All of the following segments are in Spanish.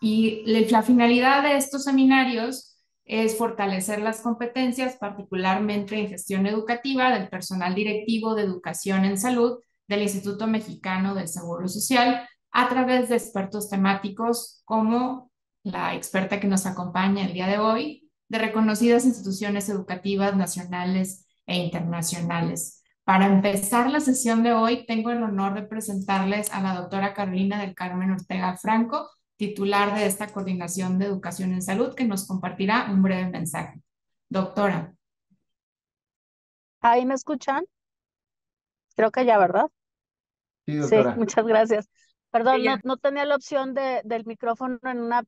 Y la finalidad de estos seminarios es fortalecer las competencias, particularmente en gestión educativa, del personal directivo de educación en salud del Instituto Mexicano del Seguro Social a través de expertos temáticos como la experta que nos acompaña el día de hoy, de reconocidas instituciones educativas nacionales e internacionales. Para empezar la sesión de hoy, tengo el honor de presentarles a la doctora Carolina del Carmen Ortega Franco, titular de esta coordinación de educación en salud, que nos compartirá un breve mensaje. Doctora. ¿Ahí me escuchan? Creo que ya, ¿verdad? Sí, sí muchas gracias. Perdón, no, tenía la opción de, del micrófono en una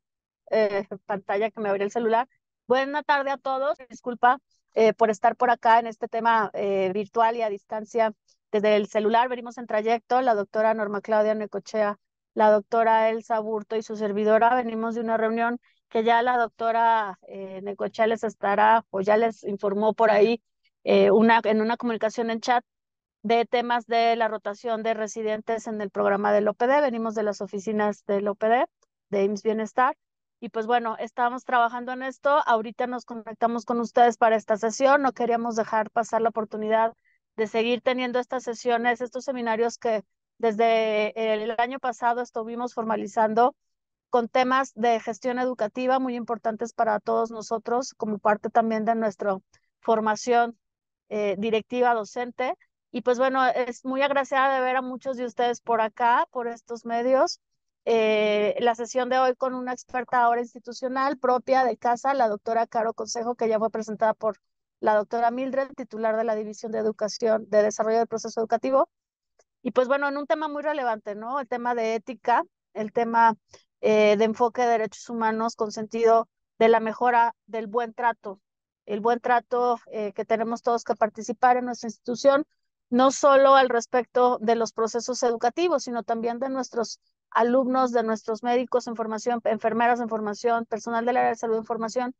eh, pantalla que me abrió el celular. Buena tarde a todos. Disculpa eh, por estar por acá en este tema eh, virtual y a distancia desde el celular. Venimos en trayecto. La doctora Norma Claudia Necochea la doctora Elsa Burto y su servidora venimos de una reunión que ya la doctora eh, estará o pues, ya les informó por ahí eh, una, en una comunicación en chat de temas de la rotación de residentes en el programa del OPD. Venimos de las oficinas del OPD, de IMSS Bienestar. Y pues bueno, estamos trabajando en esto. Ahorita nos conectamos con ustedes para esta sesión. No queríamos dejar pasar la oportunidad de seguir teniendo estas sesiones, estos seminarios que desde el año pasado estuvimos formalizando con temas de gestión educativa muy importantes para todos nosotros como parte también de nuestra formación eh, directiva docente. Y pues bueno, es muy agradecida de ver a muchos de ustedes por acá, por estos medios. Eh, la sesión de hoy con una experta ahora institucional propia de casa, la doctora Caro Consejo, que ya fue presentada por la doctora Mildred, titular de la División de Educación de Desarrollo del Proceso Educativo. Y pues bueno, en un tema muy relevante, ¿no? El tema de ética, el tema eh, de enfoque de derechos humanos con sentido de la mejora del buen trato, el buen trato eh, que tenemos todos que participar en nuestra institución, no solo al respecto de los procesos educativos, sino también de nuestros alumnos, de nuestros médicos en formación, enfermeras en formación, personal del área de salud en formación,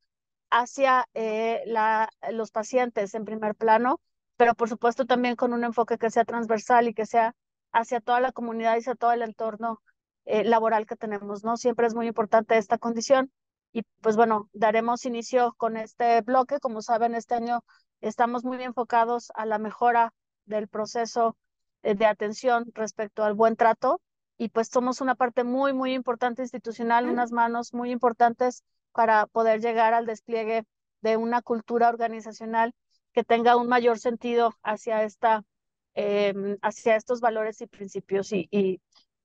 hacia eh, la, los pacientes en primer plano pero por supuesto también con un enfoque que sea transversal y que sea hacia toda la comunidad y hacia todo el entorno eh, laboral que tenemos, ¿no? Siempre es muy importante esta condición. Y pues bueno, daremos inicio con este bloque. Como saben, este año estamos muy enfocados a la mejora del proceso eh, de atención respecto al buen trato y pues somos una parte muy, muy importante institucional, unas manos muy importantes para poder llegar al despliegue de una cultura organizacional que tenga un mayor sentido hacia, esta, em, hacia estos valores y principios y,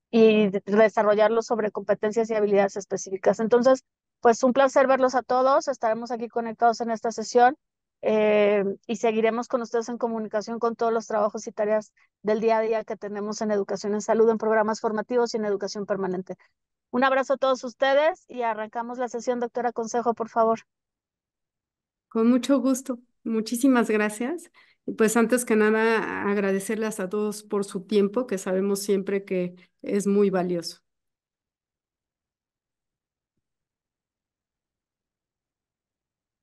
y, desarrollarlos sobre competencias y habilidades específicas. Entonces, pues un placer verlos a todos. Estaremos aquí conectados en esta sesión em, y seguiremos con ustedes en comunicación con todos los trabajos y tareas del día a día que tenemos en educación en salud, en programas formativos y en educación permanente. Un abrazo a todos ustedes y arrancamos la sesión, doctora Consejo, por favor. Con mucho gusto. Muchísimas gracias. Pues antes que nada, agradecerles a todos por su tiempo, que sabemos siempre que es muy valioso.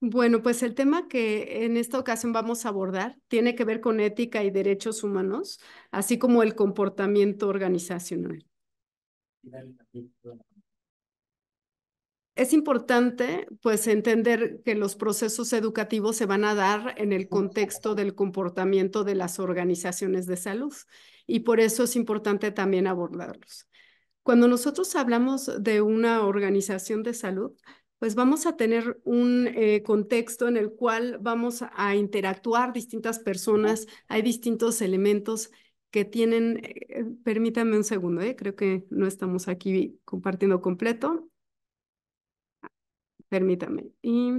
Bueno, pues el tema que en esta ocasión vamos a abordar tiene que ver con ética y derechos humanos, así como el comportamiento organizacional es importante pues entender que los procesos educativos se van a dar en el contexto del comportamiento de las organizaciones de salud y por eso es importante también abordarlos. Cuando nosotros hablamos de una organización de salud, pues vamos a tener un eh, contexto en el cual vamos a interactuar distintas personas, hay distintos elementos que tienen, eh, Permítanme un segundo, eh, creo que no estamos aquí compartiendo completo. Permítame. Y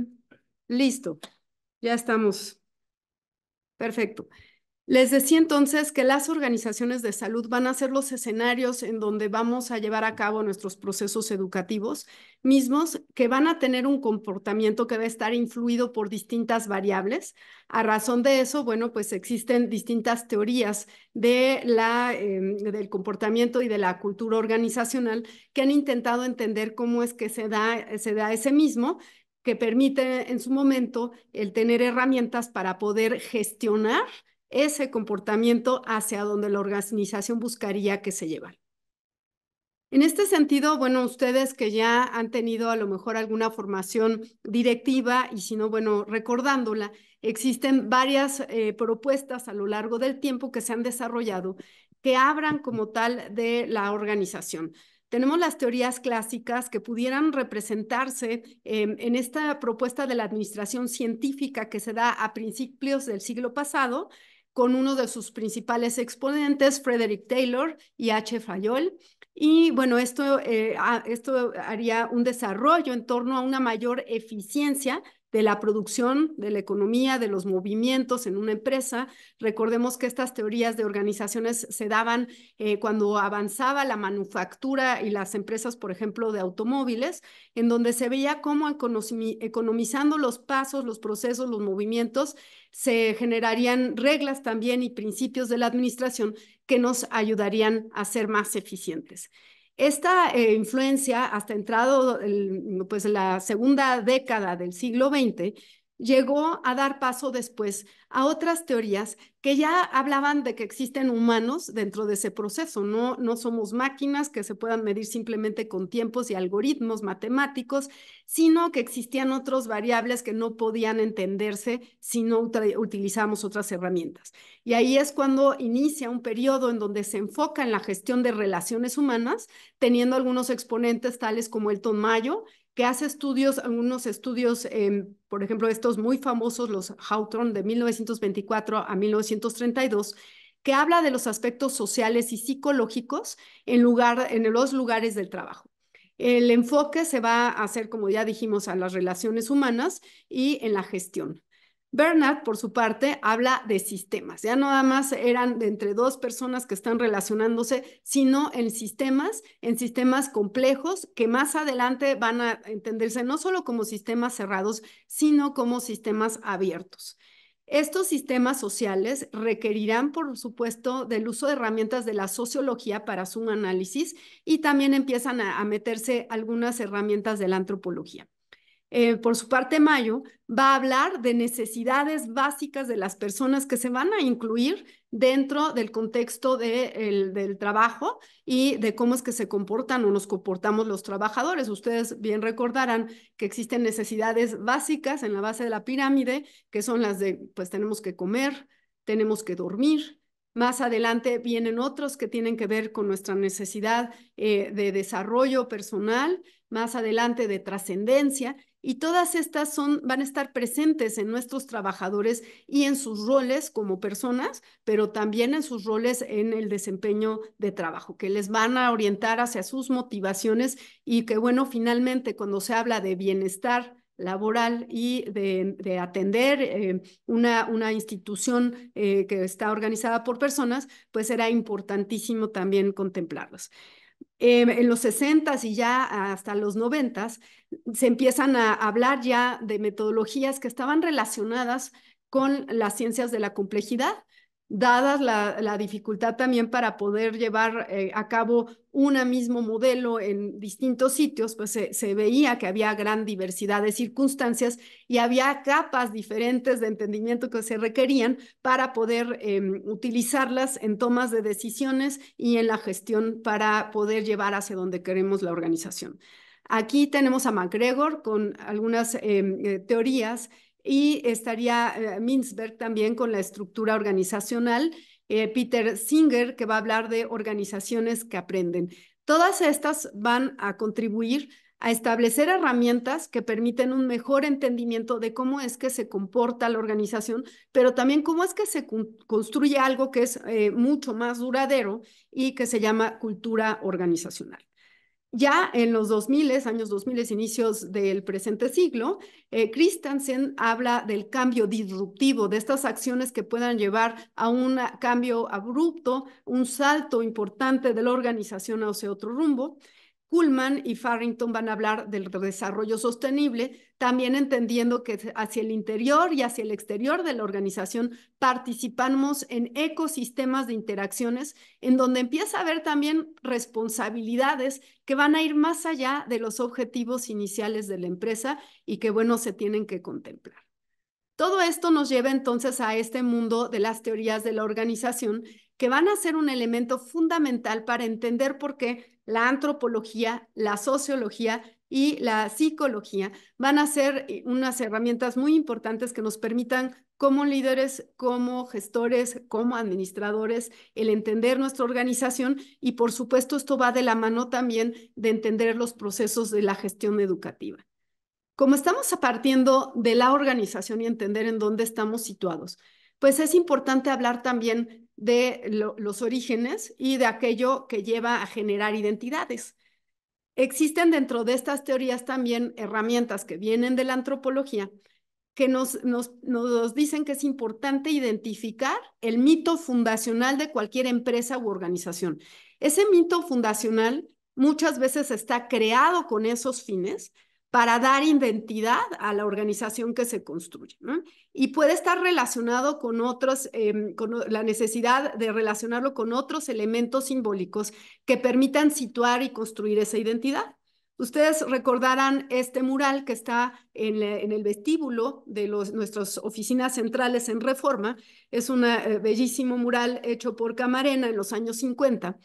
listo. Ya estamos. Perfecto. Les decía entonces que las organizaciones de salud van a ser los escenarios en donde vamos a llevar a cabo nuestros procesos educativos mismos que van a tener un comportamiento que va a estar influido por distintas variables. A razón de eso, bueno, pues existen distintas teorías de em, del comportamiento y de la cultura organizacional que han intentado entender cómo es que se da, eh, se da ese mismo que permite en su momento el tener herramientas para poder gestionar ese comportamiento hacia donde la organización buscaría que se llevara. En este sentido, bueno, ustedes que ya han tenido a lo mejor alguna formación directiva y si no, bueno, recordándola, existen varias eh, propuestas a lo largo del tiempo que se han desarrollado que abran como tal de la organización. Tenemos las teorías clásicas que pudieran representarse em, en esta propuesta de la administración científica que se da a principios del siglo pasado, con uno de sus principales exponentes, Frederick Taylor y H. Fayol. Y bueno, esto, eh, esto haría un desarrollo en torno a una mayor eficiencia de la producción, de la economía, de los movimientos en una empresa. Recordemos que estas teorías de organizaciones se daban eh, cuando avanzaba la manufactura y las empresas, por ejemplo, de automóviles, en donde se veía cómo economizando los pasos, los procesos, los movimientos, se generarían reglas también y principios de la administración que nos ayudarían a ser más eficientes. Esta eh, influencia, hasta entrado pues la segunda década del siglo XX, llegó a dar paso después a otras teorías que ya hablaban de que existen humanos dentro de ese proceso, no, somos máquinas que se puedan medir simplemente con tiempos y algoritmos matemáticos, sino que existían otras variables que no podían entenderse si no utilizamos otras herramientas. Y ahí es cuando inicia un periodo en donde se enfoca en la gestión de relaciones humanas, teniendo algunos exponentes tales como el Mayo que hace estudios, unos estudios, em, por ejemplo, estos muy famosos, los Hawthorne de 1924 a 1932, que habla de los aspectos sociales y psicológicos en, lugar, en los lugares del trabajo. El enfoque se va a hacer, como ya dijimos, a las relaciones humanas y en la gestión. Bernard, por su parte, habla de sistemas. Ya no nada más eran de entre dos personas que están relacionándose, sino en sistemas, en sistemas complejos que más adelante van a entenderse no solo como sistemas cerrados, sino como sistemas abiertos. Estos sistemas sociales requerirán, por supuesto, del uso de herramientas de la sociología para su análisis y también empiezan a meterse algunas herramientas de la antropología. Eh, por su parte Mayo, va a hablar de necesidades básicas de las personas que se van a incluir dentro del contexto del trabajo y de cómo es que se comportan o nos comportamos los trabajadores. Ustedes bien recordarán que existen necesidades básicas en la base de la pirámide, que son las de, pues tenemos que comer, tenemos que dormir, más adelante vienen otros que tienen que ver con nuestra necesidad eh, de desarrollo personal, más adelante de trascendencia, y todas estas son, van a estar presentes en nuestros trabajadores y en sus roles como personas, pero también en sus roles en el desempeño de trabajo, que les van a orientar hacia sus motivaciones y que, bueno, finalmente cuando se habla de bienestar laboral y de, atender eh, una, una, institución eh, que está organizada por personas, pues será importantísimo también contemplarlas. Em, en los 60 y ya hasta los 90 se empiezan a hablar ya de metodologías que estaban relacionadas con las ciencias de la complejidad, dadas la, dificultad también para poder llevar eh, a cabo un mismo modelo en distintos sitios, pues se, veía que había gran diversidad de circunstancias y había capas diferentes de entendimiento que se requerían para poder em, utilizarlas en tomas de decisiones y en la gestión para poder llevar hacia donde queremos la organización. Aquí tenemos a MacGregor con algunas em, eh, teorías y estaría eh, Minsberg también con la estructura organizacional, eh, Peter Singer que va a hablar de organizaciones que aprenden. Todas estas van a contribuir a establecer herramientas que permiten un mejor entendimiento de cómo es que se comporta la organización, pero también cómo es que se construye algo que es eh, mucho más duradero y que se llama cultura organizacional. Ya en los 2000, años 2000, inicios del presente siglo, eh, Christensen habla del cambio disruptivo, de estas acciones que puedan llevar a un cambio abrupto, un salto importante de la organización hacia otro rumbo. Kuhlman y Farrington van a hablar del desarrollo sostenible, también entendiendo que hacia el interior y hacia el exterior de la organización participamos en ecosistemas de interacciones, en donde empieza a haber también responsabilidades que van a ir más allá de los objetivos iniciales de la empresa y que, bueno, se tienen que contemplar. Todo esto nos lleva entonces a este mundo de las teorías de la organización que van a ser un elemento fundamental para entender por qué la antropología, la sociología y la psicología van a ser eh, unas herramientas muy importantes que nos permitan como líderes, como gestores, como administradores, el entender nuestra organización y por supuesto esto va de la mano también de entender los procesos de la gestión educativa. Como estamos partiendo de la organización y entender en dónde estamos situados, pues es importante hablar también de los orígenes y de aquello que lleva a generar identidades. Existen dentro de estas teorías también herramientas que vienen de la antropología que nos, nos dicen que es importante identificar el mito fundacional de cualquier empresa u organización. Ese mito fundacional muchas veces está creado con esos fines, para dar identidad a la organización que se construye. Y puede estar relacionado con otros, em, con la necesidad de relacionarlo con otros elementos simbólicos que permitan situar y construir esa identidad. Ustedes recordarán este mural que está en, el vestíbulo de los, nuestras oficinas centrales en Reforma. Es un eh, bellísimo mural hecho por Camarena en los años 50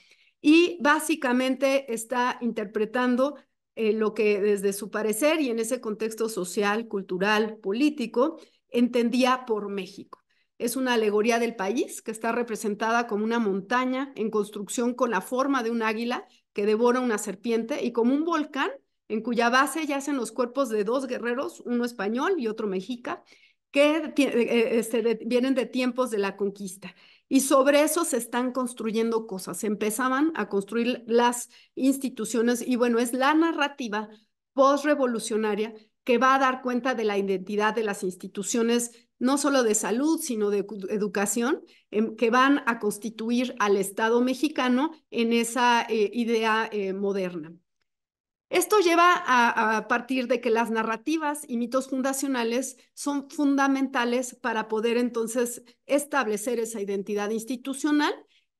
y básicamente está interpretando eh, lo que desde su parecer y en ese contexto social, cultural, político, entendía por México. Es una alegoría del país que está representada como una montaña en construcción con la forma de un águila que devora una serpiente y como un volcán en cuya base yacen los cuerpos de dos guerreros, uno español y otro mexica, que eh, eh, este, vienen de tiempos de la conquista. Y sobre eso se están construyendo cosas. Se empezaban a construir las instituciones y bueno, es la narrativa postrevolucionaria que va a dar cuenta de la identidad de las instituciones, no solo de salud, sino de educación, em, que van a constituir al Estado mexicano en esa eh, idea eh, moderna. Esto lleva a, partir de que las narrativas y mitos fundacionales son fundamentales para poder entonces establecer esa identidad institucional.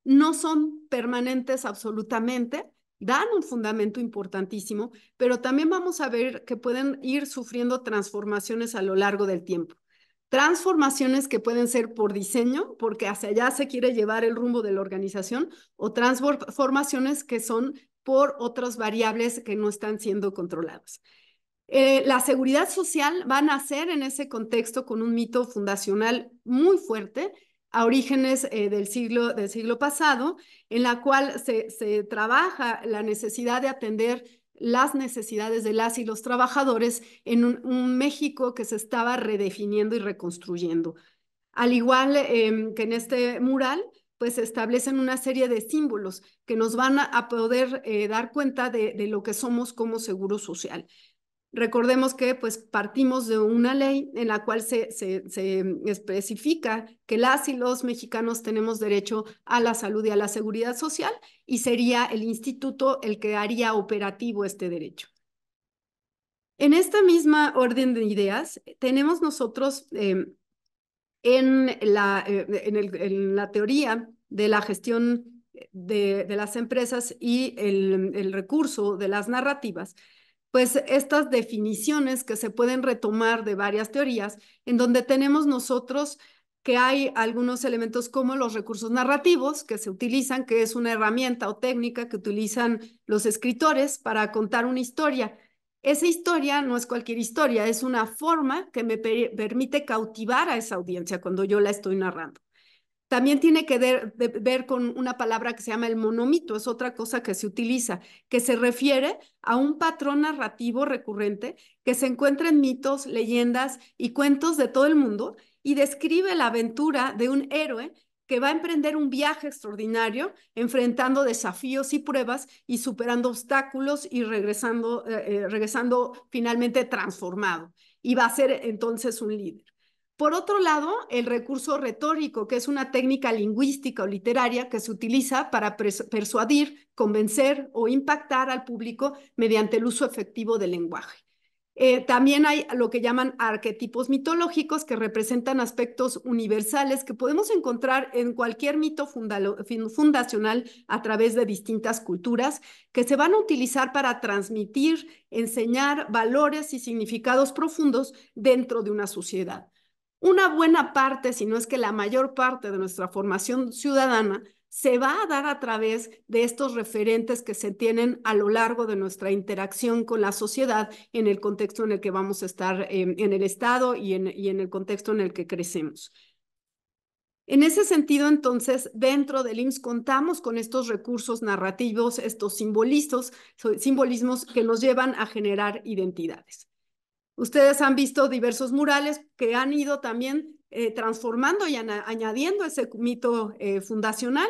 No son permanentes absolutamente, dan un fundamento importantísimo, pero también vamos a ver que pueden ir sufriendo transformaciones a lo largo del tiempo. Transformaciones que pueden ser por diseño, porque hacia allá se quiere llevar el rumbo de la organización, o transformaciones que son por otras variables que no están siendo controladas. Eh, la seguridad social va a nacer en ese contexto con un mito fundacional muy fuerte a orígenes eh, del, siglo, del siglo pasado, en la cual se, trabaja la necesidad de atender las necesidades de las y los trabajadores en un, México que se estaba redefiniendo y reconstruyendo. Al igual em, que en este mural, pues establecen una serie de símbolos que nos van a, poder eh, dar cuenta de, lo que somos como seguro social. Recordemos que pues partimos de una ley en la cual se, se, mm, especifica que las y los mexicanos tenemos derecho a la salud y a la seguridad social y sería el instituto el que haría operativo este derecho. En esta misma orden de ideas, tenemos nosotros em, eh, en la, teoría de la gestión de, las empresas y el, el, recurso de las narrativas, pues estas definiciones que se pueden retomar de varias teorías, en donde tenemos nosotros que hay algunos elementos como los recursos narrativos que se utilizan, que es una herramienta o técnica que utilizan los escritores para contar una historia esa historia no es cualquier historia, es una forma que me permite cautivar a esa audiencia cuando yo la estoy narrando. También tiene que ver, con una palabra que se llama el monomito, es otra cosa que se utiliza, que se refiere a un patrón narrativo recurrente que se encuentra en mitos, leyendas y cuentos de todo el mundo y describe la aventura de un héroe que va a emprender un viaje extraordinario, enfrentando desafíos y pruebas y superando obstáculos y regresando, eh, eh, regresando finalmente transformado. Y va a ser entonces un líder. Por otro lado, el recurso retórico, que es una técnica lingüística o literaria que se utiliza para persuadir, convencer o impactar al público mediante el uso efectivo del lenguaje. Eh, también hay lo que llaman arquetipos mitológicos que representan aspectos universales que podemos encontrar en cualquier mito fundacional a través de distintas culturas que se van a utilizar para transmitir, enseñar valores y significados profundos dentro de una sociedad. Una buena parte, si no es que la mayor parte de nuestra formación ciudadana, se va a dar a través de estos referentes que se tienen a lo largo de nuestra interacción con la sociedad en el contexto en el que vamos a estar em, en el Estado y en, el contexto en el que crecemos. En ese sentido, entonces, dentro del IMSS contamos con estos recursos narrativos, estos simbolismos que nos llevan a generar identidades. Ustedes han visto diversos murales que han ido también eh, transformando y añadiendo ese mito eh, fundacional.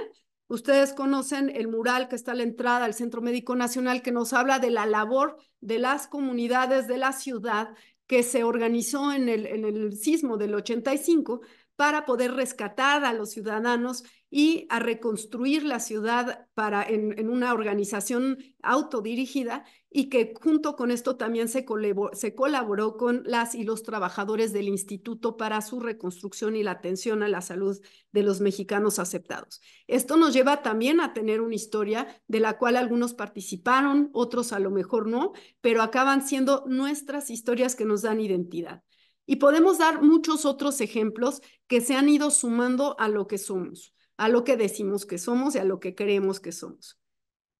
Ustedes conocen el mural que está a la entrada al Centro Médico Nacional que nos habla de la labor de las comunidades de la ciudad que se organizó en el, en el sismo del 85 para poder rescatar a los ciudadanos y a reconstruir la ciudad para, en, una organización autodirigida y que junto con esto también se se colaboró con las y los trabajadores del instituto para su reconstrucción y la atención a la salud de los mexicanos aceptados. Esto nos lleva también a tener una historia de la cual algunos participaron, otros a lo mejor no, pero acaban siendo nuestras historias que nos dan identidad. Y podemos dar muchos otros ejemplos que se han ido sumando a lo que somos a lo que decimos que somos y a lo que creemos que somos.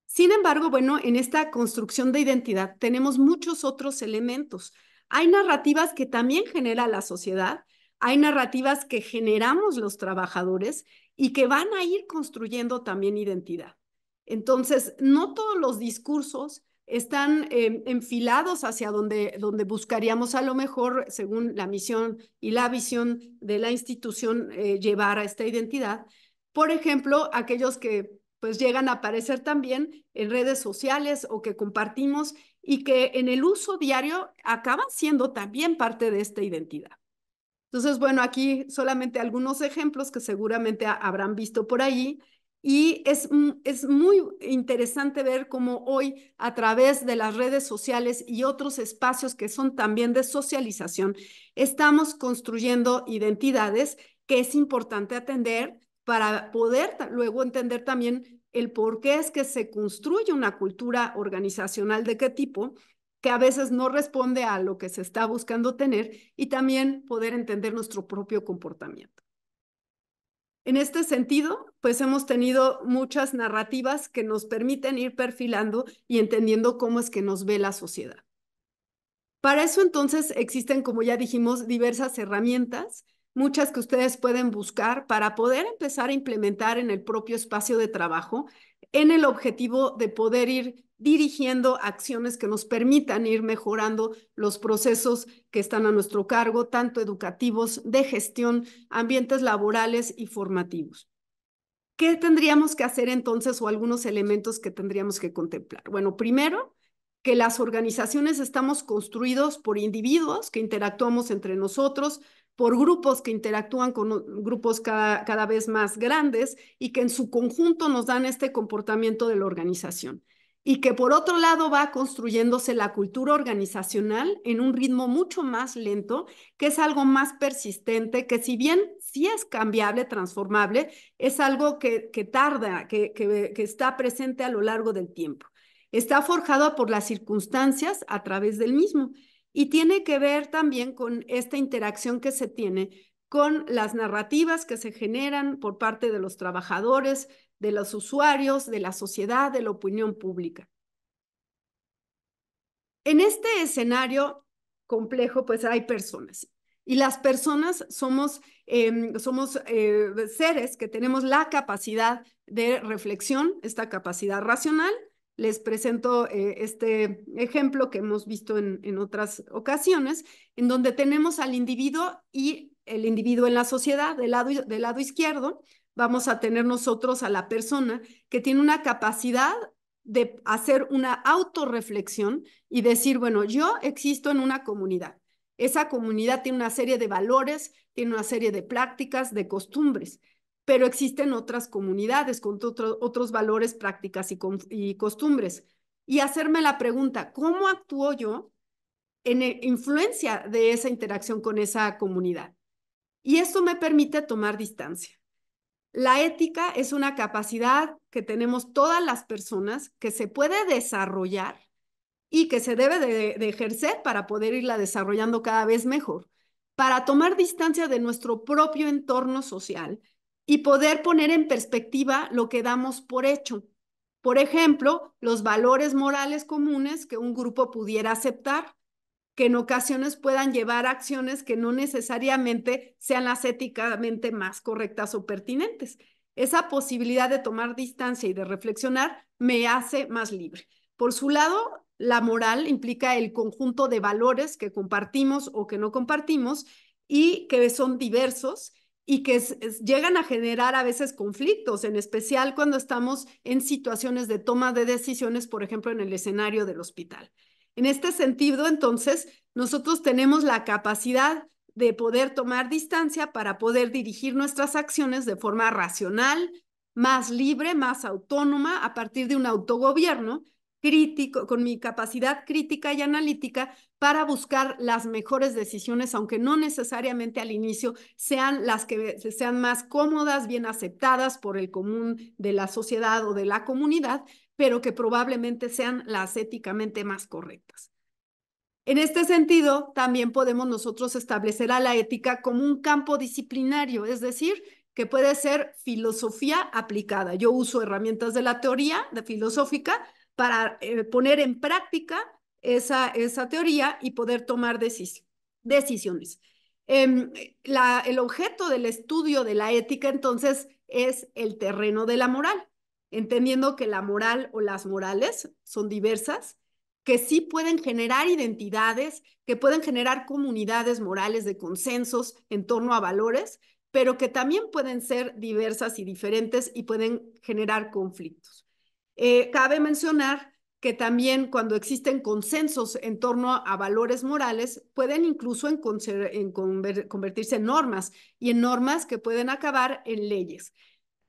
Sin embargo, bueno, en esta construcción de identidad tenemos muchos otros elementos. Hay narrativas que también genera la sociedad, hay narrativas que generamos los trabajadores y que van a ir construyendo también identidad. Entonces, no todos los discursos están eh, enfilados hacia donde, buscaríamos a lo mejor, según la misión y la visión de la institución, eh, llevar a esta identidad, por ejemplo, aquellos que pues llegan a aparecer también en redes sociales o que compartimos y que en el uso diario acaban siendo también parte de esta identidad. Entonces, bueno, aquí solamente algunos ejemplos que seguramente habrán visto por ahí. Y es, mm, es muy interesante ver cómo hoy a través de las redes sociales y otros espacios que son también de socialización, estamos construyendo identidades que es importante atender para poder luego entender también el por qué es que se construye una cultura organizacional de qué tipo que a veces no responde a lo que se está buscando tener y también poder entender nuestro propio comportamiento. En este sentido, pues hemos tenido muchas narrativas que nos permiten ir perfilando y entendiendo cómo es que nos ve la sociedad. Para eso entonces existen, como ya dijimos, diversas herramientas muchas que ustedes pueden buscar para poder empezar a implementar en el propio espacio de trabajo en el objetivo de poder ir dirigiendo acciones que nos permitan ir mejorando los procesos que están a nuestro cargo, tanto educativos, de gestión, ambientes laborales y formativos. ¿Qué tendríamos que hacer entonces o algunos elementos que tendríamos que contemplar? Bueno, primero, que las organizaciones estamos construidos por individuos que interactuamos entre nosotros, por grupos que interactúan con grupos cada, vez más grandes y que en su conjunto nos dan este comportamiento de la organización. Y que por otro lado va construyéndose la cultura organizacional en un ritmo mucho más lento, que es algo más persistente, que si bien sí es cambiable, transformable, es algo que, tarda, que, que está presente a lo largo del tiempo. Está forjada por las circunstancias a través del mismo y tiene que ver también con esta interacción que se tiene con las narrativas que se generan por parte de los trabajadores, de los usuarios, de la sociedad, de la opinión pública. En este escenario complejo, pues hay personas. Y las personas somos, em, somos eh, seres que tenemos la capacidad de reflexión, esta capacidad racional, les presento eh, este ejemplo que hemos visto en, otras ocasiones, en donde tenemos al individuo y el individuo en la sociedad, del lado, del lado izquierdo, vamos a tener nosotros a la persona que tiene una capacidad de hacer una autorreflexión y decir, bueno, yo existo en una comunidad. Esa comunidad tiene una serie de valores, tiene una serie de prácticas, de costumbres pero existen otras comunidades con otros valores, prácticas y, costumbres. Y hacerme la pregunta, ¿cómo actúo yo en e, influencia de esa interacción con esa comunidad? Y eso me permite tomar distancia. La ética es una capacidad que tenemos todas las personas que se puede desarrollar y que se debe de, ejercer para poder irla desarrollando cada vez mejor, para tomar distancia de nuestro propio entorno social y poder poner en perspectiva lo que damos por hecho. Por ejemplo, los valores morales comunes que un grupo pudiera aceptar, que en ocasiones puedan llevar a acciones que no necesariamente sean las éticamente más correctas o pertinentes. Esa posibilidad de tomar distancia y de reflexionar me hace más libre. Por su lado, la moral implica el conjunto de valores que compartimos o que no compartimos y que son diversos y que llegan a generar a veces conflictos, en especial cuando estamos en situaciones de toma de decisiones, por ejemplo, en el escenario del hospital. En este sentido, entonces, nosotros tenemos la capacidad de poder tomar distancia para poder dirigir nuestras acciones de forma racional, más libre, más autónoma, a partir de un autogobierno crítico, con mi capacidad crítica y analítica para buscar las mejores decisiones, aunque no necesariamente al inicio sean las que sean más cómodas, bien aceptadas por el común de la sociedad o de la comunidad, pero que probablemente sean las éticamente más correctas. En este sentido, también podemos nosotros establecer a la ética como un campo disciplinario, es decir, que puede ser filosofía aplicada. Yo uso herramientas de la teoría de filosófica para eh, poner en práctica esa, teoría y poder tomar decisiones. Em, el objeto del estudio de la ética, entonces, es el terreno de la moral, entendiendo que la moral o las morales son diversas, que sí pueden generar identidades, que pueden generar comunidades morales de consensos en torno a valores, pero que también pueden ser diversas y diferentes y pueden generar conflictos. Eh, cabe mencionar que también cuando existen consensos en torno a valores morales, pueden incluso convertirse en normas y en normas que pueden acabar en leyes.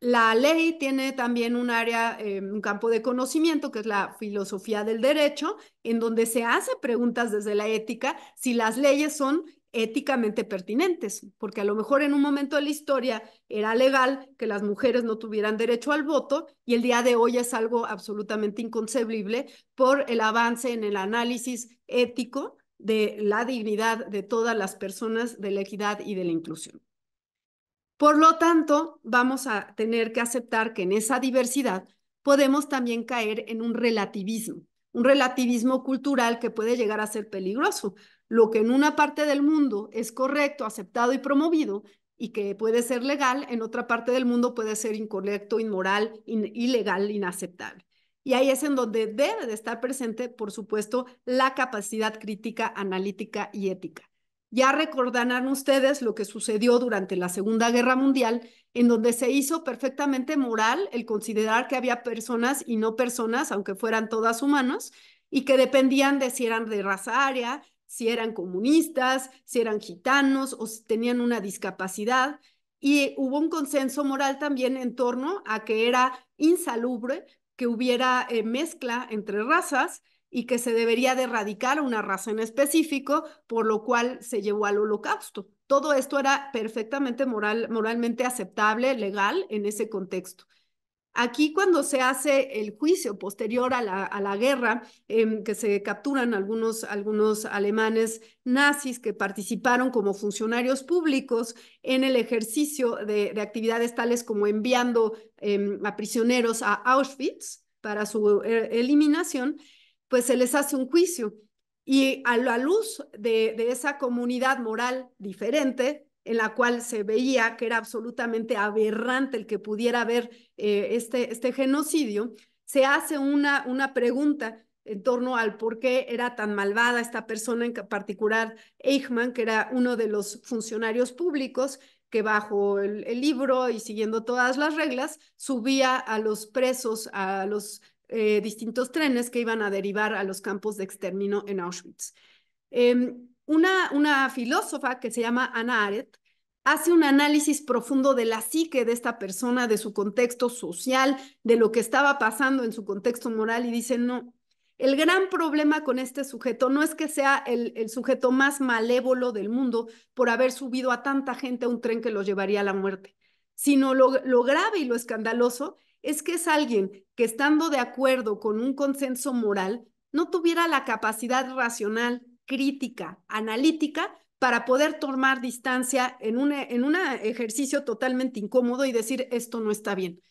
La ley tiene también un área, eh, un campo de conocimiento que es la filosofía del derecho, en donde se hace preguntas desde la ética si las leyes son éticamente pertinentes, porque a lo mejor en un momento de la historia era legal que las mujeres no tuvieran derecho al voto y el día de hoy es algo absolutamente inconcebible por el avance en el análisis ético de la dignidad de todas las personas, de la equidad y de la inclusión. Por lo tanto, vamos a tener que aceptar que en esa diversidad podemos también caer en un relativismo, un relativismo cultural que puede llegar a ser peligroso, lo que en una parte del mundo es correcto, aceptado y promovido y que puede ser legal, en otra parte del mundo puede ser incorrecto, inmoral, ilegal, inaceptable. Y ahí es en donde debe de estar presente, por supuesto, la capacidad crítica, analítica y ética. Ya recordarán ustedes lo que sucedió durante la Segunda Guerra Mundial, en donde se hizo perfectamente moral el considerar que había personas y no personas, aunque fueran todas humanas, y que dependían de si eran de raza área si eran comunistas, si eran gitanos o si tenían una discapacidad. Y hubo un consenso moral también en torno a que era insalubre que hubiera eh, mezcla entre razas y que se debería de erradicar una raza en específico, por lo cual se llevó al holocausto. Todo esto era perfectamente moral, moralmente aceptable, legal en ese contexto. Aquí cuando se hace el juicio posterior a la, guerra, em, que se capturan algunos, alemanes nazis que participaron como funcionarios públicos en el ejercicio de, actividades tales como enviando em, a prisioneros a Auschwitz para su eh, eliminación, pues se les hace un juicio. Y a la luz de esa comunidad moral diferente, en la cual se veía que era absolutamente aberrante el que pudiera ver eh, este, este genocidio, se hace una, una pregunta en torno al por qué era tan malvada esta persona, en particular Eichmann, que era uno de los funcionarios públicos que bajo el, libro y siguiendo todas las reglas subía a los presos, a los eh, distintos trenes que iban a derivar a los campos de exterminio en Auschwitz. Em, una, filósofa que se llama Ana Aret hace un análisis profundo de la psique de esta persona, de su contexto social, de lo que estaba pasando en su contexto moral y dice, no, el gran problema con este sujeto no es que sea el, sujeto más malévolo del mundo por haber subido a tanta gente a un tren que los llevaría a la muerte, sino lo, lo grave y lo escandaloso es que es alguien que estando de acuerdo con un consenso moral, no tuviera la capacidad racional crítica, analítica, para poder tomar distancia en un en una ejercicio totalmente incómodo y decir, esto no está bien.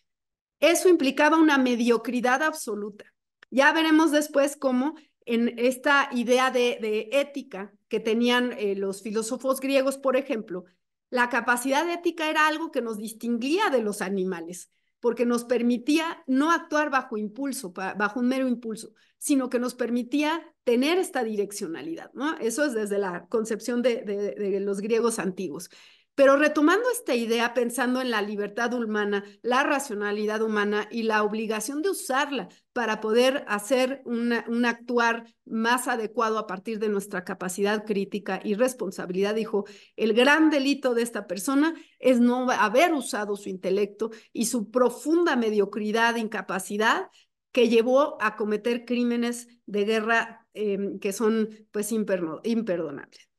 Eso implicaba una mediocridad absoluta. Ya veremos después cómo en esta idea de, ética que tenían eh, los filósofos griegos, por ejemplo, la capacidad ética era algo que nos distinguía de los animales, porque nos permitía no actuar bajo impulso, bajo un mero impulso, sino que nos permitía tener esta direccionalidad, ¿no? Eso es desde la concepción de, los griegos antiguos. Pero retomando esta idea, pensando en la libertad humana, la racionalidad humana y la obligación de usarla para poder hacer un actuar más adecuado a partir de nuestra capacidad crítica y responsabilidad, dijo, el gran delito de esta persona es no haber usado su intelecto y su profunda mediocridad, incapacidad que llevó a cometer crímenes de guerra Em, que son pues imperdonables.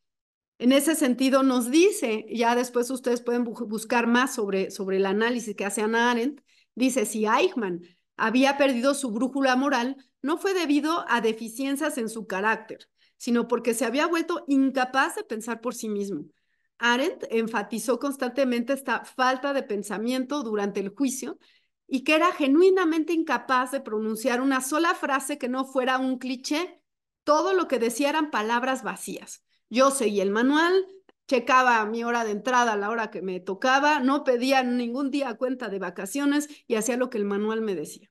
En ese sentido nos dice, ya después ustedes pueden buscar más sobre, sobre el análisis que hace Ana Arendt, dice, si Eichmann había perdido su brújula moral, no fue debido a deficiencias en su carácter, sino porque se había vuelto incapaz de pensar por sí mismo. Arendt enfatizó constantemente esta falta de pensamiento durante el juicio y que era genuinamente incapaz de pronunciar una sola frase que no fuera un cliché todo lo que decía eran palabras vacías. Yo seguía el manual, checaba mi hora de entrada a la hora que me tocaba, no pedía ningún día cuenta de vacaciones y hacía lo que el manual me decía.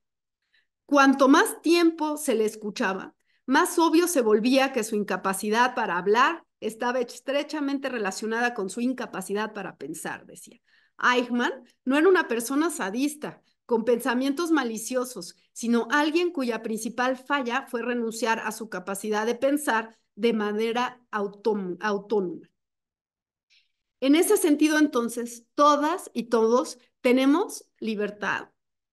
Cuanto más tiempo se le escuchaba, más obvio se volvía que su incapacidad para hablar estaba estrechamente relacionada con su incapacidad para pensar, decía. Eichmann no era una persona sadista, con pensamientos maliciosos, sino alguien cuya principal falla fue renunciar a su capacidad de pensar de manera autónoma. En ese sentido, entonces, todas y todos tenemos libertad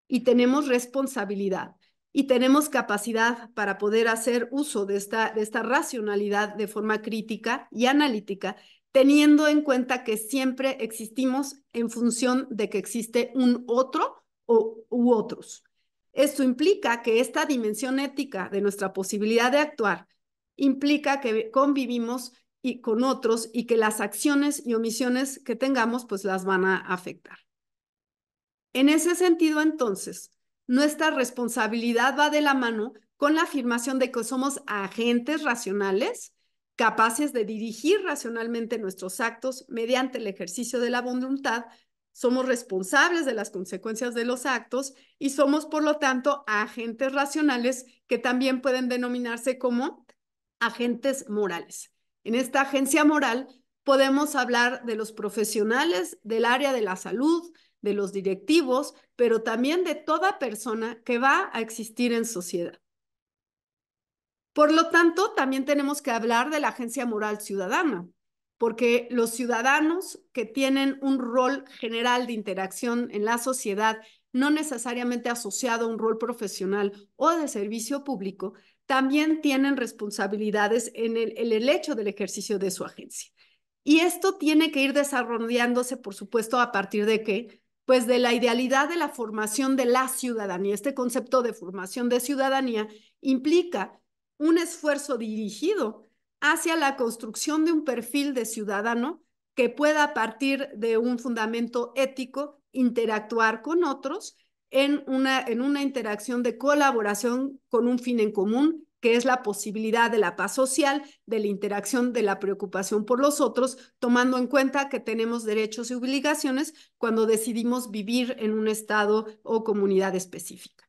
y tenemos responsabilidad y tenemos capacidad para poder hacer uso de esta, racionalidad de forma crítica y analítica, teniendo en cuenta que siempre existimos en función de que existe un otro o, u otros. Esto implica que esta dimensión ética de nuestra posibilidad de actuar implica que convivimos y con otros y que las acciones y omisiones que tengamos pues las van a afectar. En ese sentido entonces, nuestra responsabilidad va de la mano con la afirmación de que somos agentes racionales capaces de dirigir racionalmente nuestros actos mediante el ejercicio de la voluntad somos responsables de las consecuencias de los actos y somos, por lo tanto, agentes racionales que también pueden denominarse como agentes morales. En esta agencia moral podemos hablar de los profesionales del área de la salud, de los directivos, pero también de toda persona que va a existir en sociedad. Por lo tanto, también tenemos que hablar de la agencia moral ciudadana, porque los ciudadanos que tienen un rol general de interacción en la sociedad, no necesariamente asociado a un rol profesional o de servicio público, también tienen responsabilidades en el, hecho del ejercicio de su agencia. Y esto tiene que ir desarrollándose, por supuesto, a partir de qué? Pues de la idealidad de la formación de la ciudadanía. Este concepto de formación de ciudadanía implica un esfuerzo dirigido hacia la construcción de un perfil de ciudadano que pueda a partir de un fundamento ético interactuar con otros en una, en una interacción de colaboración con un fin en común, que es la posibilidad de la paz social, de la interacción, de la preocupación por los otros, tomando en cuenta que tenemos derechos y obligaciones cuando decidimos vivir en un estado o comunidad específica.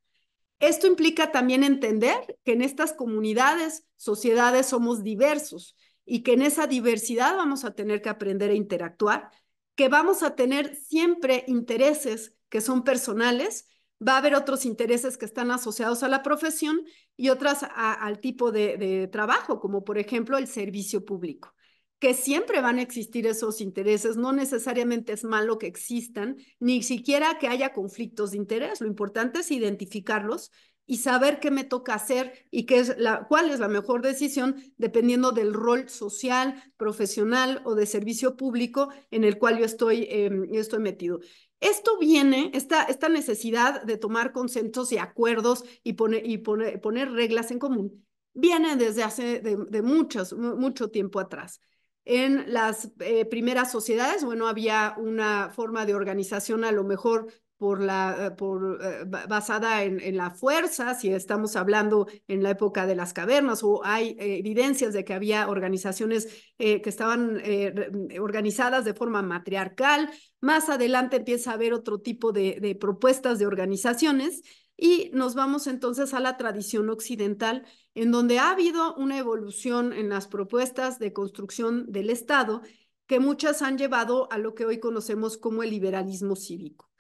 Esto implica también entender que en estas comunidades, sociedades somos diversos y que en esa diversidad vamos a tener que aprender a interactuar, que vamos a tener siempre intereses que son personales, va a haber otros intereses que están asociados a la profesión y otras al tipo de trabajo, como por ejemplo el servicio público que siempre van a existir esos intereses, no necesariamente es malo que existan, ni siquiera que haya conflictos de interés, lo importante es identificarlos y saber qué me toca hacer y qué es la, cuál es la mejor decisión dependiendo del rol social, profesional o de servicio público en el cual yo estoy, em, estoy metido. Esto viene, esta, esta necesidad de tomar consensos y acuerdos y, y poner reglas en común, viene desde hace de muchos, mucho tiempo atrás en las eh, primeras sociedades, bueno, había una forma de organización a lo mejor por la, por, eh, basada en, la fuerza, si estamos hablando en la época de las cavernas o hay eh, evidencias de que había organizaciones que estaban mm, organizadas de forma matriarcal. Más adelante empieza a haber otro tipo de, de propuestas de organizaciones y nos vamos entonces a la tradición occidental, en donde ha habido una evolución en las propuestas de construcción del Estado que muchas han llevado a lo que hoy conocemos como el liberalismo cívico.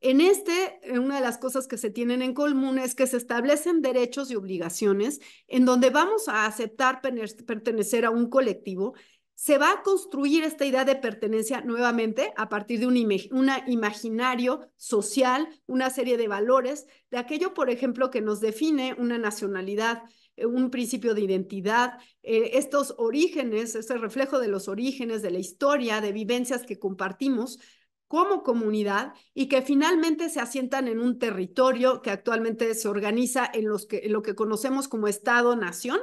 En este, eh, una de las cosas que se tienen en común es que se establecen derechos y obligaciones en donde vamos a aceptar pertenecer a un colectivo se va a construir esta idea de pertenencia nuevamente a partir de un una imaginario social, una serie de valores, de aquello, por ejemplo, que nos define una nacionalidad, eh, un principio de identidad, eh, estos orígenes, ese reflejo de los orígenes, de la historia, de vivencias que compartimos como comunidad y que finalmente se asientan en un territorio que actualmente se organiza en, los que, en lo que conocemos como Estado-Nación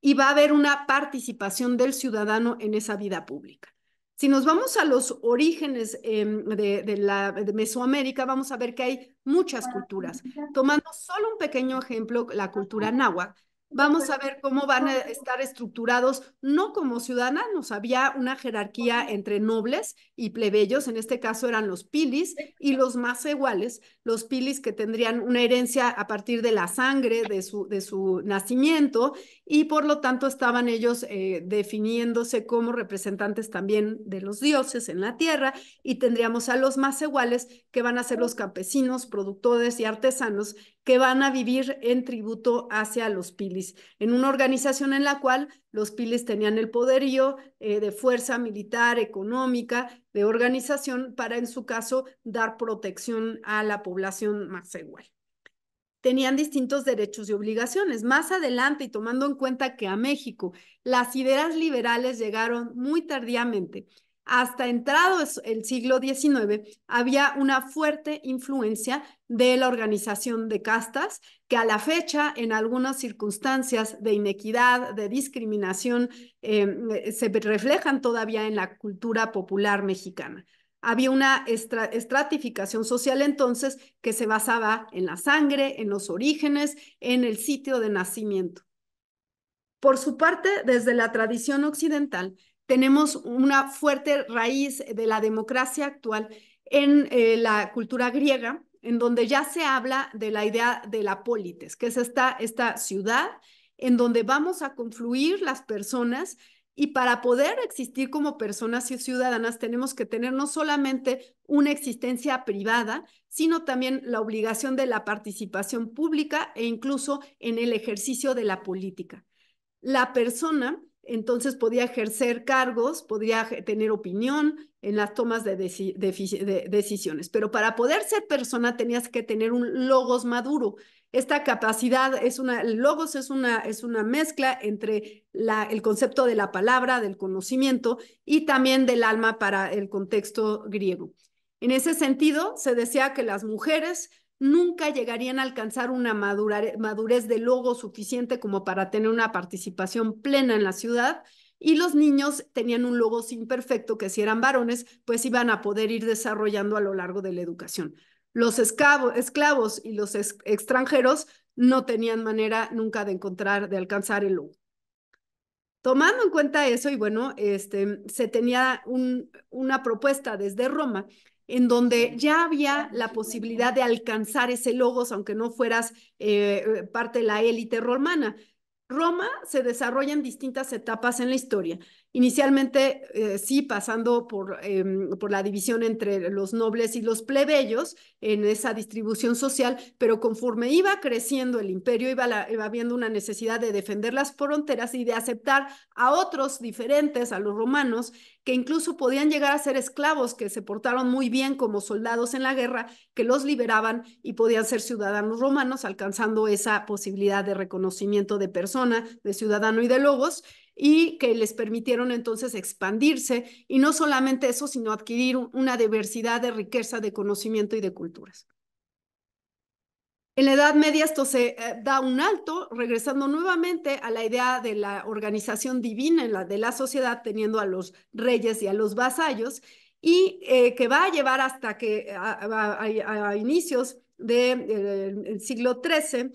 y va a haber una participación del ciudadano en esa vida pública. Si nos vamos a los orígenes em, de, la, Mesoamérica, vamos a ver que hay muchas culturas. Tomando solo un pequeño ejemplo, la cultura náhuatl, vamos a ver cómo van a estar estructurados, no como ciudadanos, había una jerarquía entre nobles y plebeyos, en este caso eran los pilis y los más iguales, los pilis que tendrían una herencia a partir de la sangre de su, de su nacimiento y por lo tanto estaban ellos eh, definiéndose como representantes también de los dioses en la tierra y tendríamos a los más iguales que van a ser los campesinos, productores y artesanos que van a vivir en tributo hacia los pilis, en una organización en la cual los pilis tenían el poderío eh, de fuerza militar, económica, de organización para en su caso dar protección a la población más igual tenían distintos derechos y obligaciones. Más adelante, y tomando en cuenta que a México las ideas liberales llegaron muy tardíamente, hasta entrado el siglo XIX, había una fuerte influencia de la organización de castas, que a la fecha, en algunas circunstancias de inequidad, de discriminación, em, eh, se reflejan todavía en la cultura popular mexicana había una estratificación social entonces que se basaba en la sangre, en los orígenes, en el sitio de nacimiento. Por su parte, desde la tradición occidental, tenemos una fuerte raíz de la democracia actual en eh, la cultura griega, en donde ya se habla de la idea de la polites, que es esta ciudad en donde vamos a confluir las personas y para poder existir como personas y ciudadanas tenemos que tener no solamente una existencia privada, sino también la obligación de la participación pública e incluso en el ejercicio de la política. La persona entonces podía ejercer cargos, podría tener opinión en las tomas de, decisiones. Pero para poder ser persona tenías que tener un logos maduro. Esta capacidad es una, logos es una, es una mezcla entre el concepto de la palabra, del conocimiento y también del alma para el contexto griego. En ese sentido, se decía que las mujeres nunca llegarían a alcanzar una madurez de logo suficiente como para tener una participación plena en la ciudad y los niños tenían un logos imperfecto que si eran varones, pues iban a poder ir desarrollando a lo largo de la educación los esclavos, y los extranjeros no tenían manera nunca de encontrar, de alcanzar el lujo. Tomando en cuenta eso, y bueno, este, se tenía una propuesta desde Roma en donde ya había la posibilidad de alcanzar ese logos, aunque no fueras eh, parte de la élite romana. Roma se desarrolla en distintas etapas en la historia. Inicialmente, eh, sí, pasando em, por, la división entre los nobles y los plebeyos en esa distribución social, pero conforme iba creciendo el imperio, iba, iba habiendo una necesidad de defender las fronteras y de aceptar a otros diferentes, a los romanos, que incluso podían llegar a ser esclavos, que se portaron muy bien como soldados en la guerra, que los liberaban y podían ser ciudadanos romanos, alcanzando esa posibilidad de reconocimiento de persona, de ciudadano y de lobos y que les permitieron entonces expandirse y no solamente eso, sino adquirir una diversidad de riqueza de conocimiento y de culturas. En la Edad Media esto se eh, da un alto, regresando nuevamente a la idea de la organización divina de la sociedad, teniendo a los reyes y a los vasallos, y eh, que va a llevar hasta que eh, a, inicios del siglo XIII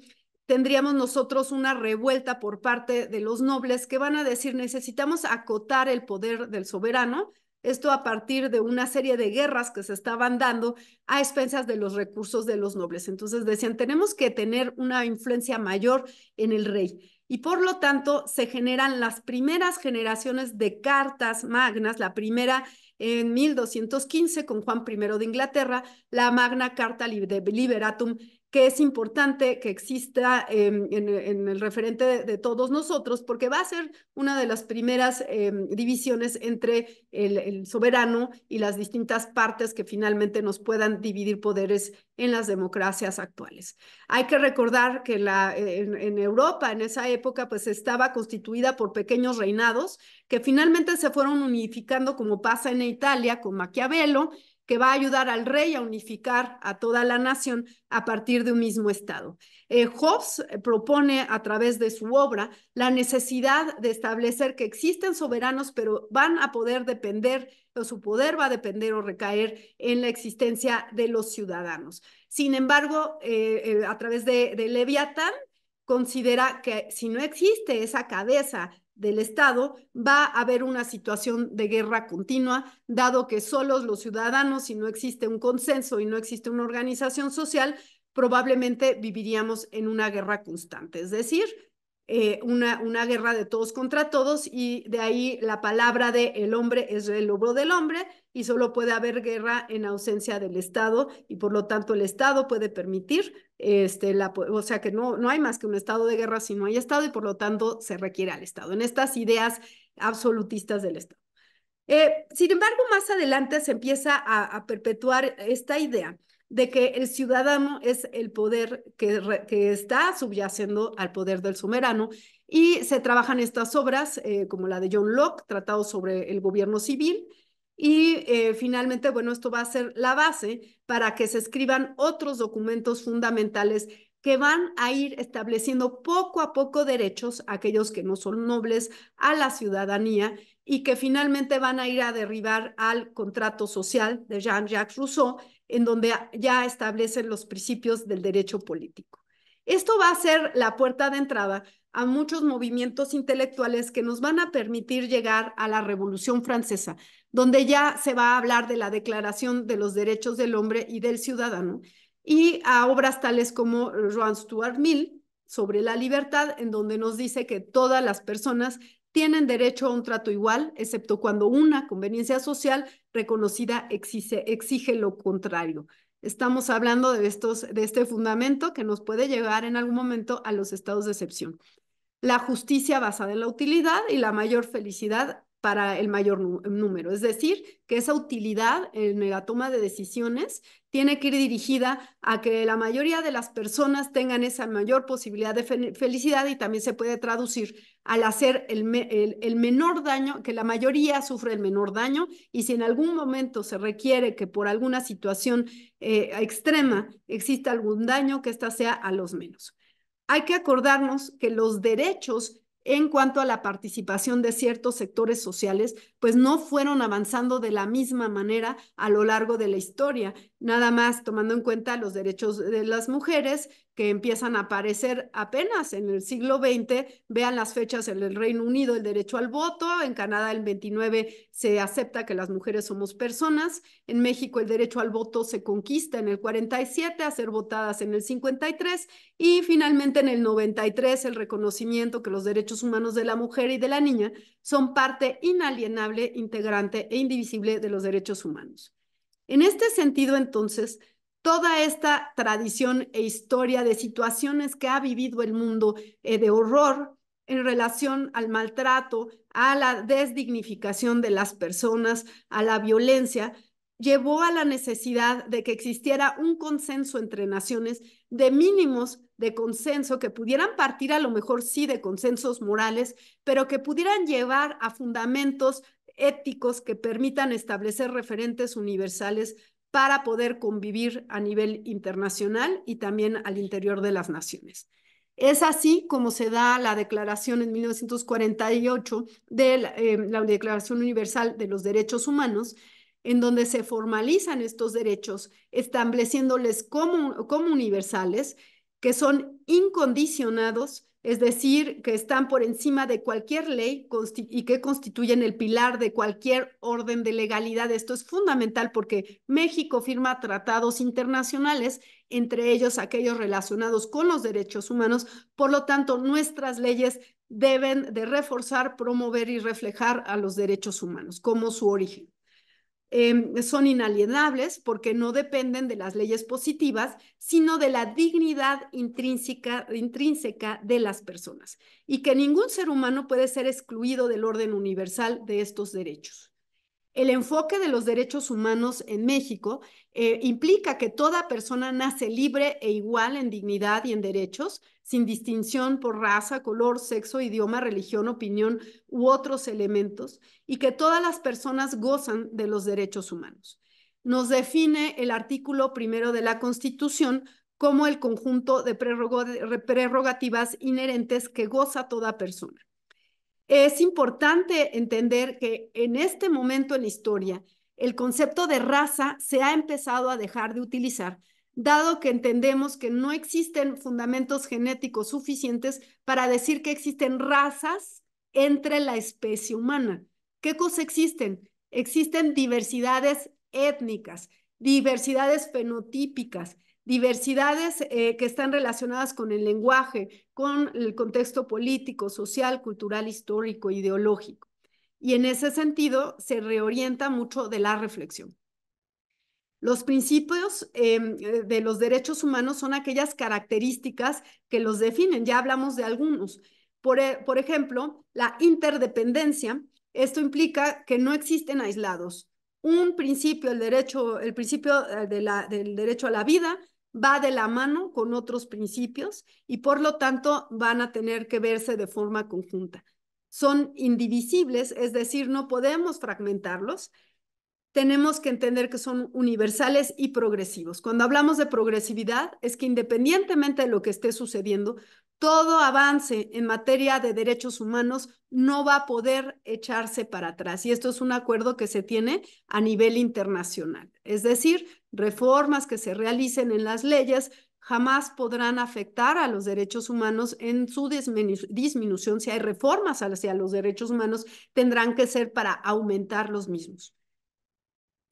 tendríamos nosotros una revuelta por parte de los nobles que van a decir necesitamos acotar el poder del soberano, esto a partir de una serie de guerras que se estaban dando a expensas de los recursos de los nobles. Entonces decían, tenemos que tener una influencia mayor en el rey. Y por lo tanto se generan las primeras generaciones de cartas magnas, la primera en 1215 con Juan I de Inglaterra, la Magna Carta Liberatum que es importante que exista em, en, el referente de, todos nosotros, porque va a ser una de las primeras em, divisiones entre el, soberano y las distintas partes que finalmente nos puedan dividir poderes en las democracias actuales. Hay que recordar que en, Europa en esa época pues estaba constituida por pequeños reinados que finalmente se fueron unificando como pasa en Italia con Maquiavelo que va a ayudar al rey a unificar a toda la nación a partir de un mismo Estado. Eh, Hobbes eh, propone a través de su obra la necesidad de establecer que existen soberanos, pero van a poder depender, o su poder va a depender o recaer en la existencia de los ciudadanos. Sin embargo, eh, a través de, de Leviatán, considera que si no existe esa cabeza del Estado, va a haber una situación de guerra continua, dado que solos los ciudadanos, si no existe un consenso y no existe una organización social, probablemente viviríamos en una guerra constante, es decir, eh, una, una guerra de todos contra todos y de ahí la palabra de el hombre es el logro del hombre y solo puede haber guerra en ausencia del Estado y por lo tanto el Estado puede permitir este, o sea que no, no hay más que un estado de guerra si no hay estado y por lo tanto se requiere al Estado, en estas ideas absolutistas del Estado. Eh, sin embargo, más adelante se empieza a, perpetuar esta idea de que el ciudadano es el poder que, está subyaciendo al poder del soberano y se trabajan estas obras eh, como la de John Locke, Tratado sobre el Gobierno Civil, y eh, finalmente, bueno, esto va a ser la base para que se escriban otros documentos fundamentales que van a ir estableciendo poco a poco derechos a aquellos que no son nobles, a la ciudadanía y que finalmente van a ir a derribar al contrato social de Jean-Jacques Rousseau, en donde ya establecen los principios del derecho político. Esto va a ser la puerta de entrada a muchos movimientos intelectuales que nos van a permitir llegar a la Revolución Francesa, donde ya se va a hablar de la Declaración de los Derechos del Hombre y del Ciudadano, y a obras tales como Joan Stuart Mill sobre la libertad, en donde nos dice que todas las personas tienen derecho a un trato igual, excepto cuando una conveniencia social reconocida exige lo contrario. Estamos hablando de, estos, de este fundamento que nos puede llegar en algún momento a los estados de excepción. La justicia basada en la utilidad y la mayor felicidad para el mayor número. Es decir, que esa utilidad en la toma de decisiones tiene que ir dirigida a que la mayoría de las personas tengan esa mayor posibilidad de felicidad y también se puede traducir al hacer el, menor daño, que la mayoría sufre el menor daño y si en algún momento se requiere que por alguna situación eh, extrema exista algún daño, que ésta sea a los menos. Hay que acordarnos que los derechos en cuanto a la participación de ciertos sectores sociales, pues no fueron avanzando de la misma manera a lo largo de la historia, nada más tomando en cuenta los derechos de las mujeres que empiezan a aparecer apenas en el siglo XX. Vean las fechas en el Reino Unido, el derecho al voto, en Canadá el 29 se acepta que las mujeres somos personas, en México el derecho al voto se conquista en el 47, a ser votadas en el 53 y finalmente en el 93 el reconocimiento que los derechos humanos de la mujer y de la niña son parte inalienable, integrante e indivisible de los derechos humanos. En este sentido, entonces, toda esta tradición e historia de situaciones que ha vivido el mundo eh, de horror en relación al maltrato, a la desdignificación de las personas, a la violencia, llevó a la necesidad de que existiera un consenso entre naciones de mínimos de consenso que pudieran partir a lo mejor sí de consensos morales, pero que pudieran llevar a fundamentos éticos que permitan establecer referentes universales para poder convivir a nivel internacional y también al interior de las naciones. Es así como se da la declaración en 1948 de eh, la, Declaración Universal de los Derechos Humanos, en donde se formalizan estos derechos, estableciéndoles como universales, que son incondicionados es decir, que están por encima de cualquier ley y que constituyen el pilar de cualquier orden de legalidad. Esto es fundamental porque México firma tratados internacionales, entre ellos aquellos relacionados con los derechos humanos. Por lo tanto, nuestras leyes deben de reforzar, promover y reflejar a los derechos humanos como su origen. Em, son inalienables porque no dependen de las leyes positivas, sino de la dignidad intrínseca, de las personas y que ningún ser humano puede ser excluido del orden universal de estos derechos. El enfoque de los derechos humanos en México eh, implica que toda persona nace libre e igual en dignidad y en derechos, sin distinción por raza, color, sexo, idioma, religión, opinión u otros elementos, y que todas las personas gozan de los derechos humanos. Nos define el artículo primero de la Constitución como el conjunto de prerrogativas inherentes que goza toda persona. Es importante entender que en este momento en la historia, el concepto de raza se ha empezado a dejar de utilizar dado que entendemos que no existen fundamentos genéticos suficientes para decir que existen razas entre la especie humana. ¿Qué cosas existen? Existen diversidades étnicas, diversidades fenotípicas, diversidades eh, que están relacionadas con el lenguaje, con el contexto político, social, cultural, histórico, ideológico. Y en ese sentido se reorienta mucho de la reflexión. Los principios em, eh, de los derechos humanos son aquellas características que los definen, ya hablamos de algunos. E, por, ejemplo, la interdependencia, esto implica que no existen aislados. Un principio, el derecho, el principio eh, del derecho a la vida, va de la mano con otros principios y por lo tanto van a tener que verse de forma conjunta. Son indivisibles, es decir, no podemos fragmentarlos tenemos que entender que son universales y progresivos. Cuando hablamos de progresividad, es que independientemente de lo que esté sucediendo, todo avance en materia de derechos humanos no va a poder echarse para atrás. Y esto es un acuerdo que se tiene a nivel internacional. Es decir, reformas que se realicen en las leyes jamás podrán afectar a los derechos humanos en su disminución. Si hay reformas hacia los derechos humanos, tendrán que ser para aumentar los mismos.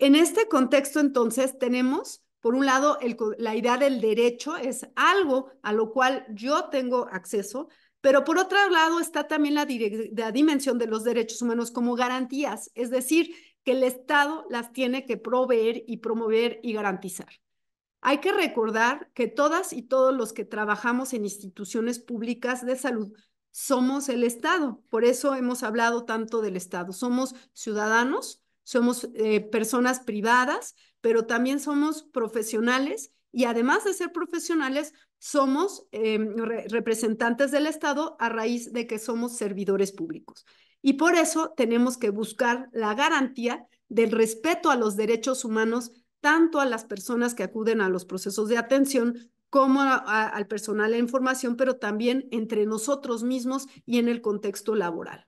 En este contexto, entonces, tenemos, por un lado, la idea del derecho, es algo a lo cual yo tengo acceso, pero por otro lado está también la dimensión de los derechos humanos como garantías, es decir, que el Estado las tiene que proveer y promover y garantizar. Hay que recordar que todas y todos los que trabajamos en instituciones públicas de salud somos el Estado, por eso hemos hablado tanto del Estado, somos ciudadanos somos eh, personas privadas, pero también somos profesionales y además de ser profesionales, somos eh, representantes del Estado a raíz de que somos servidores públicos. Y por eso tenemos que buscar la garantía del respeto a los derechos humanos, tanto a las personas que acuden a los procesos de atención como al personal de información, pero también entre nosotros mismos y en el contexto laboral.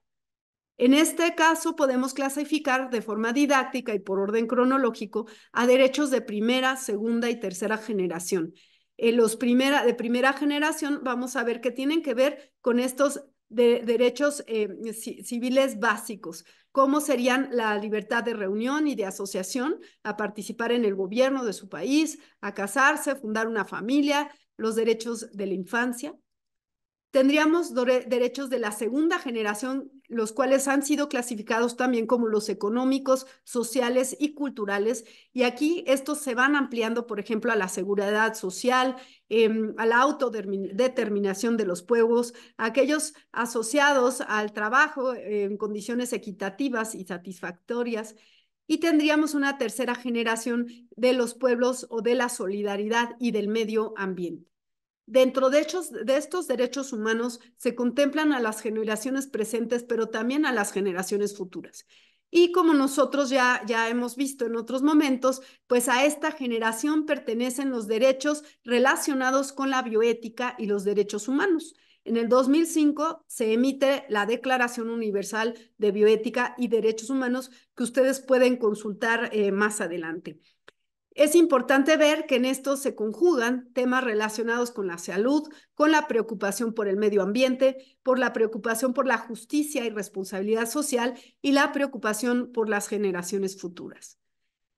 En este caso, podemos clasificar de forma didáctica y por orden cronológico a derechos de primera, segunda y tercera generación. En eh, los primera, de primera generación vamos a ver que tienen que ver con estos derechos eh, civiles básicos, como serían la libertad de reunión y de asociación, a participar en el gobierno de su país, a casarse, fundar una familia, los derechos de la infancia, Tendríamos derechos de la segunda generación, los cuales han sido clasificados también como los económicos, sociales y culturales. Y aquí estos se van ampliando, por ejemplo, a la seguridad social, em, a la autodeterminación de los pueblos, a aquellos asociados al trabajo en condiciones equitativas y satisfactorias. Y tendríamos una tercera generación de los pueblos o de la solidaridad y del medio ambiente. Dentro de, estos derechos humanos se contemplan a las generaciones presentes, pero también a las generaciones futuras. Y como nosotros ya, hemos visto en otros momentos, pues a esta generación pertenecen los derechos relacionados con la bioética y los derechos humanos. En el 2005 se emite la Declaración Universal de Bioética y Derechos Humanos que ustedes pueden consultar eh, más adelante. Es importante ver que en estos se conjugan temas relacionados con la salud, con la preocupación por el medio ambiente, por la preocupación por la justicia y responsabilidad social y la preocupación por las generaciones futuras.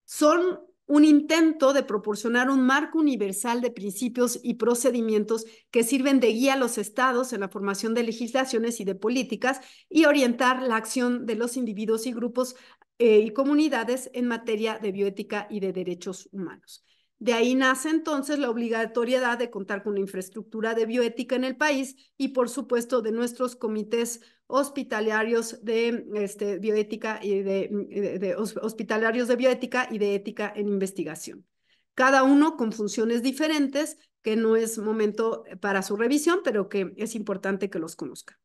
Son un intento de proporcionar un marco universal de principios y procedimientos que sirven de guía a los estados en la formación de legislaciones y de políticas y orientar la acción de los individuos y grupos eh, y comunidades en materia de bioética y de derechos humanos. De ahí nace entonces la obligatoriedad de contar con una infraestructura de bioética en el país y, por supuesto, de nuestros comités hospitalarios de este, bioética y de, mm, eh, hospitalarios de bioética y de ética en investigación. Cada uno con funciones diferentes, que no es momento para su revisión, pero que es importante que los conozcan.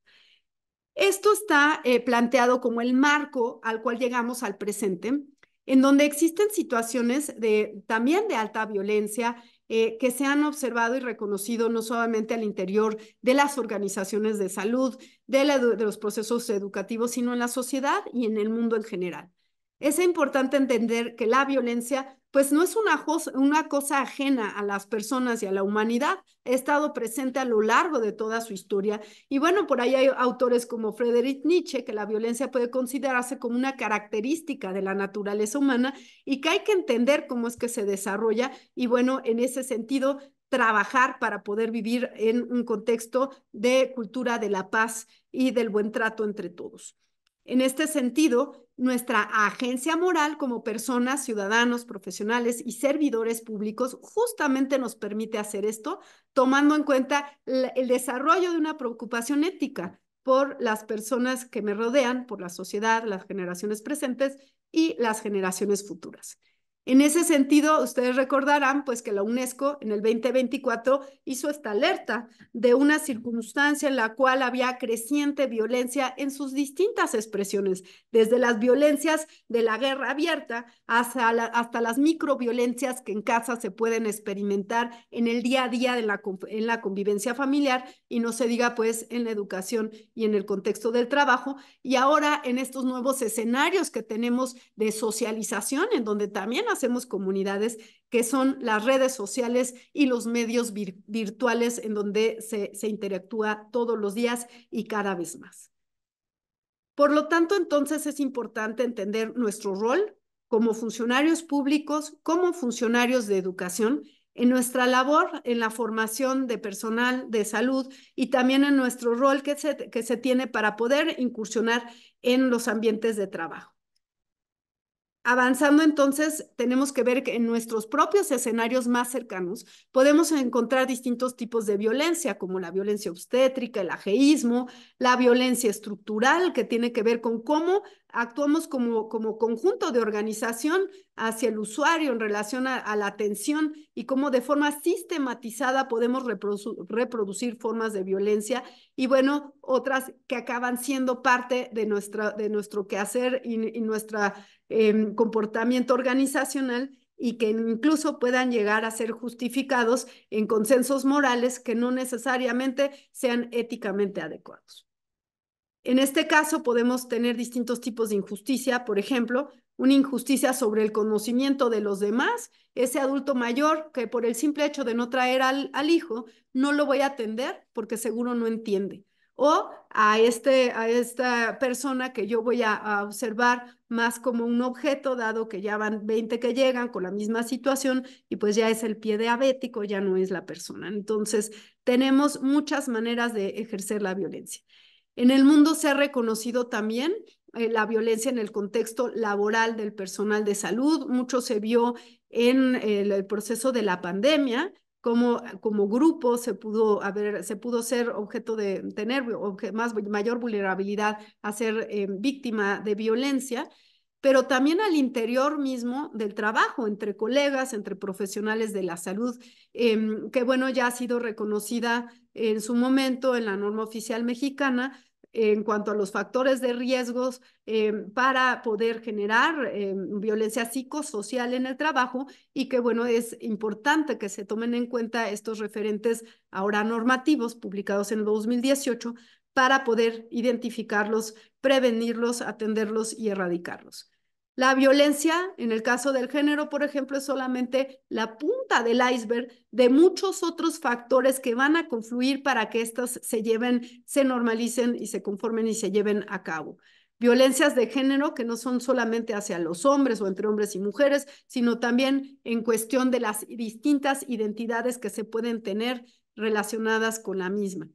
Esto está eh, planteado como el marco al cual llegamos al presente en donde existen situaciones de, también de alta violencia eh, que se han observado y reconocido no solamente al interior de las organizaciones de salud, de los procesos educativos, sino en la sociedad y en el mundo en general. Es importante entender que la violencia pues no es una, una, cosa ajena a las personas y a la humanidad, ha estado presente a lo largo de toda su historia. Y bueno, por ahí hay autores como Friedrich Nietzsche, que la violencia puede considerarse como una característica de la naturaleza humana y que hay que entender cómo es que se desarrolla. Y bueno, en ese sentido, trabajar para poder vivir en un contexto de cultura de la paz y del buen trato entre todos. En este sentido, nuestra agencia moral como personas, ciudadanos, profesionales y servidores públicos justamente nos permite hacer esto, tomando en cuenta el desarrollo de una preocupación ética por las personas que me rodean, por la sociedad, las generaciones presentes y las generaciones futuras. En ese sentido, ustedes recordarán pues que la UNESCO en el 2024 hizo esta alerta de una circunstancia en la cual había creciente violencia en sus distintas expresiones, desde las violencias de la guerra abierta hasta, hasta las microviolencias que en casa se pueden experimentar en el día a día de la, en la convivencia familiar y no se diga pues en la educación y en el contexto del trabajo y ahora en estos nuevos escenarios que tenemos de socialización en donde también hacemos comunidades, que son las redes sociales y los medios virtuales en donde se, se interactúa todos los días y cada vez más. Por lo tanto, entonces es importante entender nuestro rol como funcionarios públicos, como funcionarios de educación, en nuestra labor, en la formación de personal de salud y también en nuestro rol que que se tiene para poder incursionar en los ambientes de trabajo. Avanzando entonces, tenemos que ver que en nuestros propios escenarios más cercanos podemos encontrar distintos tipos de violencia, como la violencia obstétrica, el ajeísmo, la violencia estructural, que tiene que ver con cómo actuamos como, como conjunto de organización hacia el usuario en relación a, la atención y cómo de forma sistematizada podemos reproducir formas de violencia y bueno, otras que acaban siendo parte de, de nuestro quehacer y, y nuestro em, comportamiento organizacional y que incluso puedan llegar a ser justificados en consensos morales que no necesariamente sean éticamente adecuados. En este caso podemos tener distintos tipos de injusticia, por ejemplo, una injusticia sobre el conocimiento de los demás, ese adulto mayor que por el simple hecho de no traer al, hijo, no lo voy a atender porque seguro no entiende. O a, este, a esta persona que yo voy a, a, observar más como un objeto, dado que ya van 20 que llegan con la misma situación y pues ya es el pie diabético, ya no es la persona. Entonces, tenemos muchas maneras de ejercer la violencia. En el mundo se ha reconocido también eh, la violencia en el contexto laboral del personal de salud. Mucho se vio en el proceso de la pandemia, como, como grupo se pudo, se pudo ser objeto de tener más, mayor vulnerabilidad a ser eh, víctima de violencia, pero también al interior mismo del trabajo, entre colegas, entre profesionales de la salud, em, que bueno, ya ha sido reconocida en su momento en la norma oficial mexicana en cuanto a los factores de riesgos em, para poder generar em, violencia psicosocial en el trabajo y que, bueno, es importante que se tomen en cuenta estos referentes ahora normativos publicados en 2018 para poder identificarlos, prevenirlos, atenderlos y erradicarlos. La violencia, en el caso del género, por ejemplo, es solamente la punta del iceberg de muchos otros factores que van a confluir para que estas se lleven, se normalicen y se conformen y se lleven a cabo. Violencias de género que no son solamente hacia los hombres o entre hombres y mujeres, sino también en cuestión de las distintas identidades que se pueden tener relacionadas con la misma.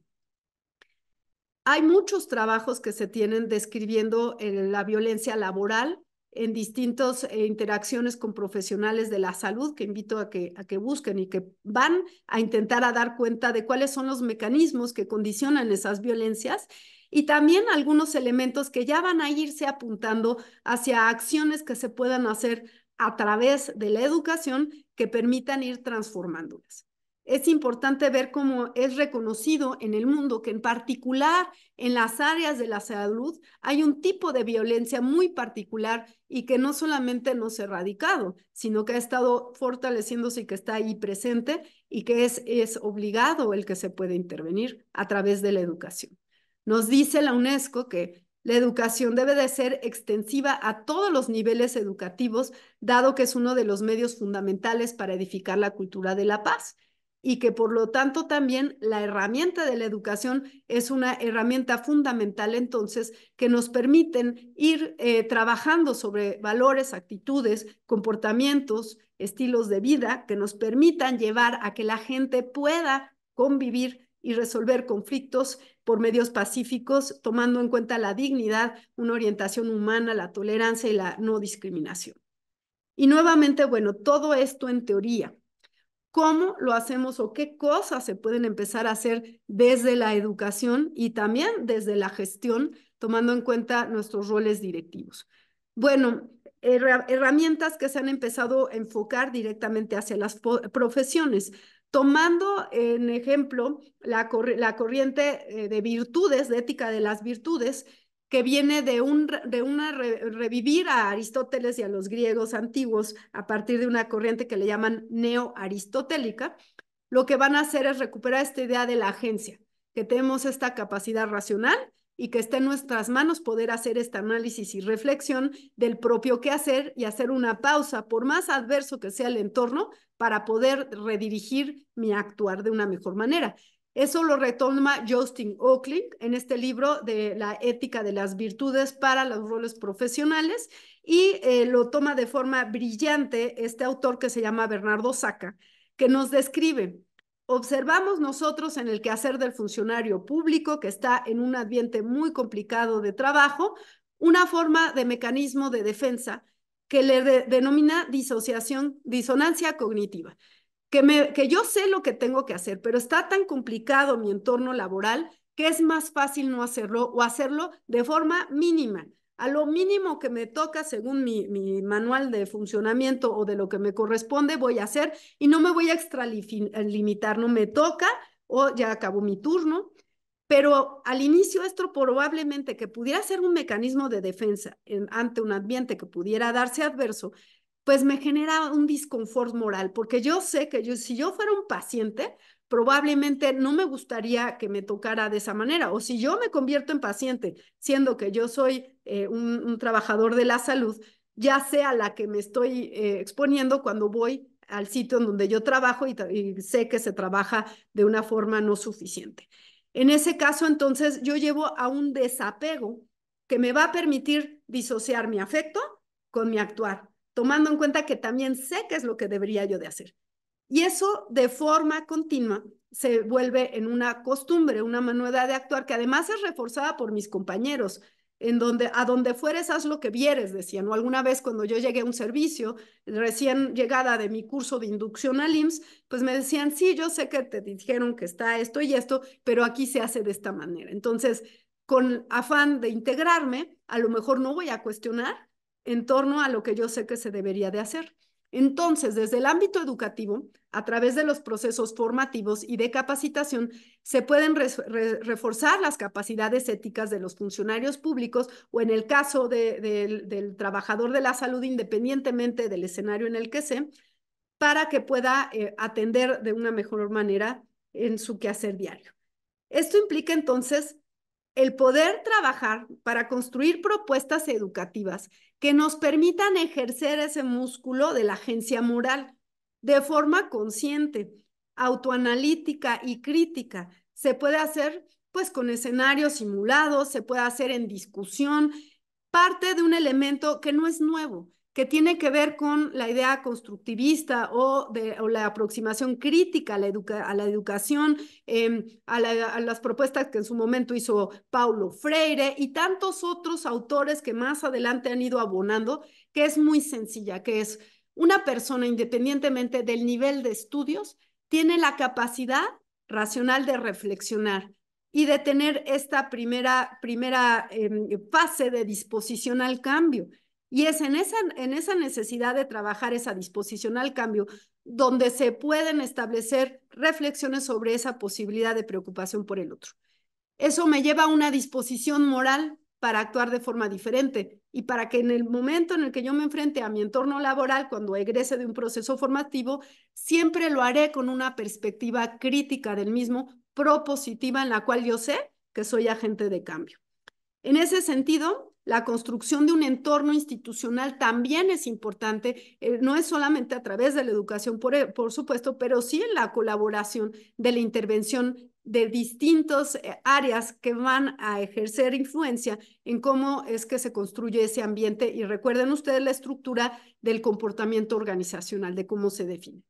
Hay muchos trabajos que se tienen describiendo eh, la violencia laboral, en distintas eh, interacciones con profesionales de la salud que invito a que, a que busquen y que van a intentar a dar cuenta de cuáles son los mecanismos que condicionan esas violencias y también algunos elementos que ya van a irse apuntando hacia acciones que se puedan hacer a través de la educación que permitan ir transformándolas es importante ver cómo es reconocido en el mundo que en particular en las áreas de la salud hay un tipo de violencia muy particular y que no solamente no se ha erradicado, sino que ha estado fortaleciéndose y que está ahí presente y que es, es obligado el que se puede intervenir a través de la educación. Nos dice la UNESCO que la educación debe de ser extensiva a todos los niveles educativos, dado que es uno de los medios fundamentales para edificar la cultura de la paz y que por lo tanto también la herramienta de la educación es una herramienta fundamental entonces que nos permiten ir eh, trabajando sobre valores, actitudes, comportamientos, estilos de vida que nos permitan llevar a que la gente pueda convivir y resolver conflictos por medios pacíficos, tomando en cuenta la dignidad, una orientación humana, la tolerancia y la no discriminación. Y nuevamente, bueno, todo esto en teoría, cómo lo hacemos o qué cosas se pueden empezar a hacer desde la educación y también desde la gestión, tomando en cuenta nuestros roles directivos. Bueno, herramientas que se han empezado a enfocar directamente hacia las profesiones, tomando en ejemplo la, corriente eh, de virtudes, de ética de las virtudes, que viene de, un, de una revivir a Aristóteles y a los griegos antiguos a partir de una corriente que le llaman neoaristotélica, lo que van a hacer es recuperar esta idea de la agencia, que tenemos esta capacidad racional y que esté en nuestras manos poder hacer este análisis y reflexión del propio qué hacer y hacer una pausa, por más adverso que sea el entorno, para poder redirigir mi actuar de una mejor manera. Eso lo retoma Justin Oakley en este libro de la ética de las virtudes para los roles profesionales y eh, lo toma de forma brillante este autor que se llama Bernardo Saca, que nos describe observamos nosotros en el quehacer del funcionario público, que está en un ambiente muy complicado de trabajo, una forma de mecanismo de defensa que le denomina disociación, disonancia cognitiva que, yo sé lo que tengo que hacer, pero está tan complicado mi entorno laboral que es más fácil no hacerlo o hacerlo de forma mínima. A lo mínimo que me toca, según mi, manual de funcionamiento o de lo que me corresponde, voy a hacer y no me voy a extralimitar, eh, no me toca o ya acabó mi turno. Pero al inicio esto probablemente que pudiera ser un mecanismo de defensa ante un ambiente que pudiera darse adverso, pues me genera un disconfort moral, porque yo sé que yo, si yo fuera un paciente, probablemente no me gustaría que me tocara de esa manera, o si yo me convierto en paciente, siendo que yo soy eh, un, trabajador de la salud, ya sea la que me estoy eh, exponiendo cuando voy al sitio en donde yo trabajo y sé que se trabaja de una forma no suficiente. En ese caso, entonces, yo llevo a un desapego que me va a permitir disociar mi afecto con mi actuar tomando en cuenta que también sé qué es lo que debería yo de hacer. Y eso de forma continua se vuelve en una costumbre, una manera de actuar que además es reforzada por mis compañeros, en donde a donde fueres haz lo que vieres, decían. O alguna vez cuando yo llegué a un servicio, recién llegada de mi curso de inducción al IMSS, pues me decían, sí, yo sé que te dijeron que está esto y esto, pero aquí se hace de esta manera. Entonces, con afán de integrarme, a lo mejor no voy a cuestionar, en torno a lo que yo sé que se debería de hacer. Entonces, desde el ámbito educativo, a través de los procesos formativos y de capacitación, se pueden reforzar las capacidades éticas de los funcionarios públicos o en el caso del, trabajador de la salud, independientemente del escenario en el que se, para que pueda eh, atender de una mejor manera en su quehacer diario. Esto implica entonces el poder trabajar para construir propuestas educativas que nos permitan ejercer ese músculo de la agencia moral de forma consciente, autoanalítica y crítica. Se puede hacer pues con escenarios simulados, se puede hacer en discusión, parte de un elemento que no es nuevo, que tiene que ver con la idea constructivista o, la aproximación crítica a la, educación, em, a, las propuestas que en su momento hizo Paulo Freire y tantos otros autores que más adelante han ido abonando, que es muy sencilla, que es una persona independientemente del nivel de estudios, tiene la capacidad racional de reflexionar y de tener esta primera, primera em, fase de disposición al cambio y es en esa, en esa necesidad de trabajar esa disposición al cambio donde se pueden establecer reflexiones sobre esa posibilidad de preocupación por el otro. Eso me lleva a una disposición moral para actuar de forma diferente y para que en el momento en el que yo me enfrente a mi entorno laboral, cuando egrese de un proceso formativo, siempre lo haré con una perspectiva crítica del mismo, propositiva, en la cual yo sé que soy agente de cambio. En ese sentido, la construcción de un entorno institucional también es importante, eh, no es solamente a través de la educación, eh, por, supuesto, pero sí en la colaboración de la intervención de distintas eh, áreas que van a ejercer influencia en cómo es que se construye ese ambiente y recuerden ustedes la estructura del comportamiento organizacional, de cómo se define.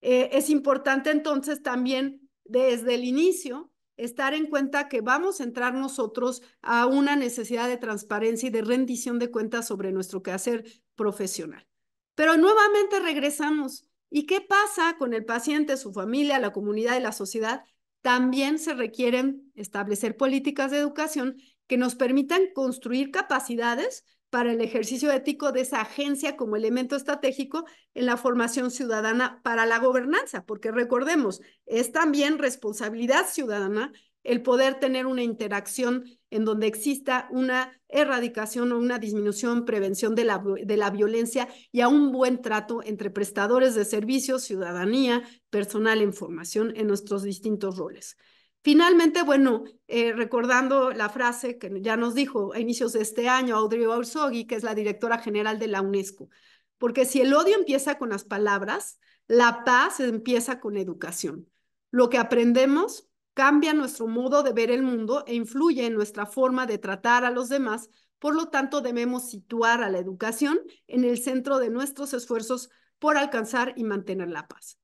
es importante entonces también desde el inicio estar en cuenta que vamos a entrar nosotros a una necesidad de transparencia y de rendición de cuentas sobre nuestro quehacer profesional. Pero nuevamente regresamos. ¿Y qué pasa con el paciente, su familia, la comunidad y la sociedad? También se requieren establecer políticas de educación que nos permitan construir capacidades para el ejercicio ético de esa agencia como elemento estratégico en la formación ciudadana para la gobernanza, porque recordemos, es también responsabilidad ciudadana el poder tener una interacción en donde exista una erradicación o una disminución, prevención de la, de la, violencia y a un buen trato entre prestadores de servicios, ciudadanía, personal en formación en nuestros distintos roles. Finalmente, bueno, eh, recordando la frase que ya nos dijo a inicios de este año Audrey Orzogui, que es la directora general de la UNESCO, porque si el odio empieza con las palabras, la paz empieza con educación. Lo que aprendemos cambia nuestro modo de ver el mundo e influye en nuestra forma de tratar a los demás, por lo tanto debemos situar a la educación en el centro de nuestros esfuerzos por alcanzar y mantener la paz.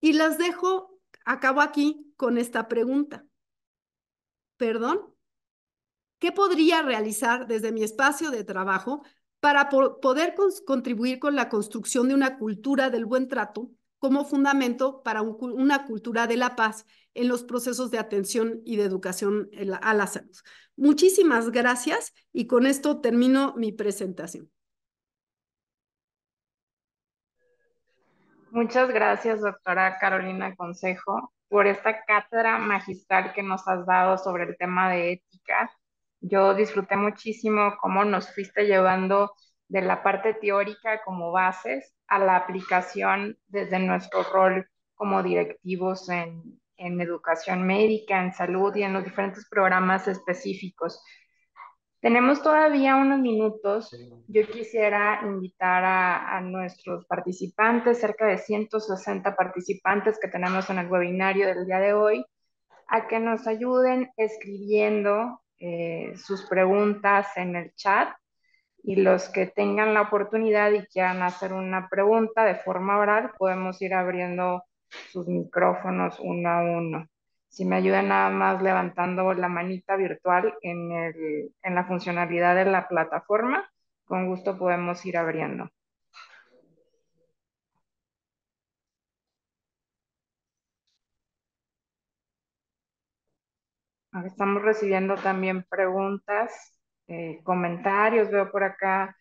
Y las dejo acabo aquí con esta pregunta. ¿Perdón? ¿Qué podría realizar desde mi espacio de trabajo para poder contribuir con la construcción de una cultura del buen trato como fundamento para una cultura de la paz en los procesos de atención y de educación a la salud? Muchísimas gracias y con esto termino mi presentación. Muchas gracias, doctora Carolina Consejo, por esta cátedra magistral que nos has dado sobre el tema de ética. Yo disfruté muchísimo cómo nos fuiste llevando de la parte teórica como bases a la aplicación desde nuestro rol como directivos en, en educación médica, en salud y en los diferentes programas específicos. Tenemos todavía unos minutos. Yo quisiera invitar a, nuestros participantes, cerca de 160 participantes que tenemos en el webinario del día de hoy, a que nos ayuden escribiendo eh, sus preguntas en el chat y los que tengan la oportunidad y quieran hacer una pregunta de forma oral, podemos ir abriendo sus micrófonos uno a uno si me ayudan nada más levantando la manita virtual en, la funcionalidad de la plataforma, con gusto podemos ir abriendo. estamos recibiendo también preguntas, eh, comentarios, veo por acá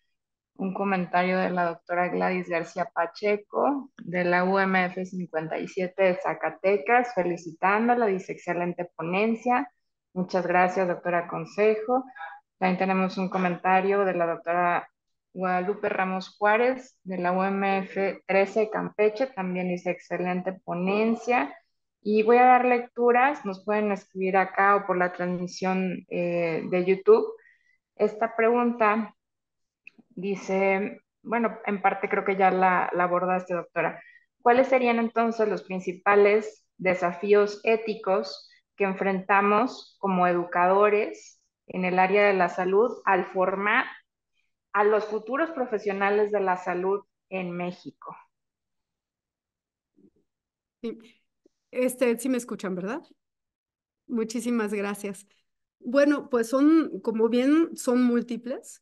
un comentario de la doctora Gladys García Pacheco de la UMF 57 de Zacatecas, felicitándola, dice excelente ponencia. Muchas gracias, doctora Consejo. También tenemos un comentario de la doctora Guadalupe Ramos Juárez de la UMF 13 de Campeche, también dice excelente ponencia. Y voy a dar lecturas, nos pueden escribir acá o por la transmisión eh, de YouTube. Esta pregunta Dice, bueno, en parte creo que ya la, abordaste, doctora. ¿Cuáles serían entonces los principales desafíos éticos que enfrentamos como educadores en el área de la salud al formar a los futuros profesionales de la salud en México? Sí, este, sí me escuchan, ¿verdad? Muchísimas gracias. Bueno, pues son, como bien son múltiples,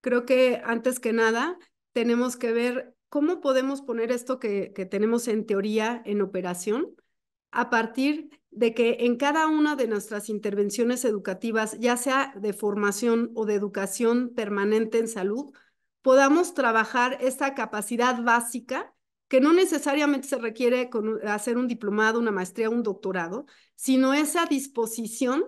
creo que antes que nada tenemos que ver cómo podemos poner esto que, que tenemos en teoría en operación a partir de que en cada una de nuestras intervenciones educativas, ya sea de formación o de educación permanente en salud, podamos trabajar esta capacidad básica que no necesariamente se requiere hacer un diplomado, una maestría, un doctorado, sino esa disposición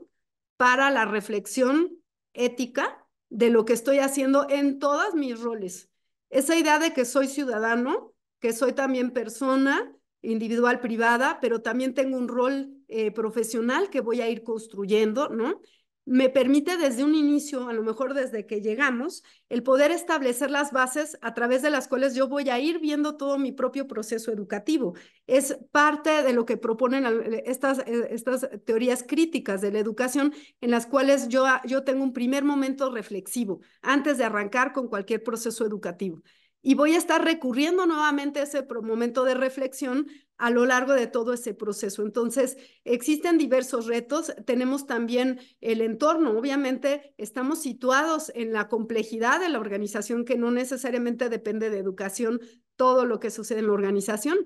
para la reflexión ética de lo que estoy haciendo en todas mis roles. Esa idea de que soy ciudadano, que soy también persona individual privada, pero también tengo un rol eh, profesional que voy a ir construyendo, ¿no? me permite desde un inicio, a lo mejor desde que llegamos, el poder establecer las bases a través de las cuales yo voy a ir viendo todo mi propio proceso educativo. Es parte de lo que proponen eh, eh, estas, teorías críticas de la educación en las cuales yo tengo un primer momento reflexivo antes de arrancar con cualquier proceso educativo y voy a estar recurriendo nuevamente a ese momento de reflexión a lo largo de todo ese proceso. Entonces, existen diversos retos. Tenemos también el entorno. Obviamente, estamos situados en la complejidad de la organización que no necesariamente depende de educación todo lo que sucede en la organización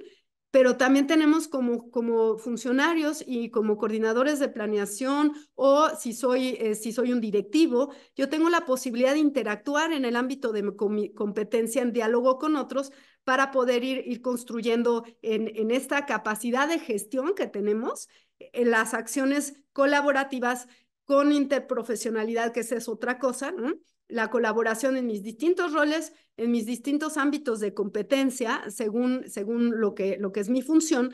pero también tenemos como, como funcionarios y como coordinadores de planeación o si soy, eh, si soy un directivo, yo tengo la posibilidad de interactuar en el ámbito de mi competencia en diálogo con otros para poder ir, ir construyendo en, en esta capacidad de gestión que tenemos e-, en las acciones colaborativas con interprofesionalidad, que esa es otra cosa, ¿no? la colaboración en mis distintos roles, en mis distintos ámbitos de competencia, según, según lo, que, lo que es mi función,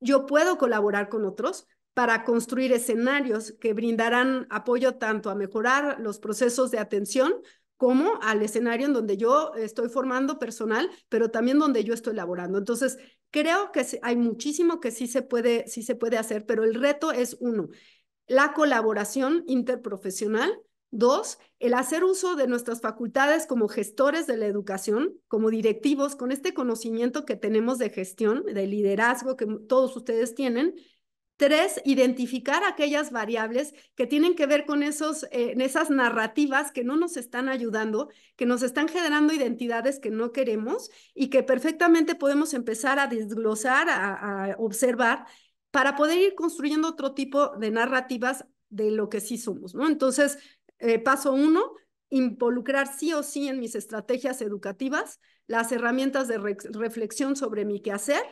yo puedo colaborar con otros para construir escenarios que brindarán apoyo tanto a mejorar los procesos de atención como al escenario en donde yo estoy formando personal, pero también donde yo estoy elaborando. Entonces, creo que hay muchísimo que sí se puede, sí se puede hacer, pero el reto es uno, la colaboración interprofesional Dos, el hacer uso de nuestras facultades como gestores de la educación, como directivos, con este conocimiento que tenemos de gestión, de liderazgo que todos ustedes tienen. Tres, identificar aquellas variables que tienen que ver con esos, eh, esas narrativas que no nos están ayudando, que nos están generando identidades que no queremos y que perfectamente podemos empezar a desglosar, a, observar, para poder ir construyendo otro tipo de narrativas de lo que sí somos, ¿no? Entonces, eh, paso uno, involucrar sí o sí en mis estrategias educativas las herramientas de reflexión sobre mi quehacer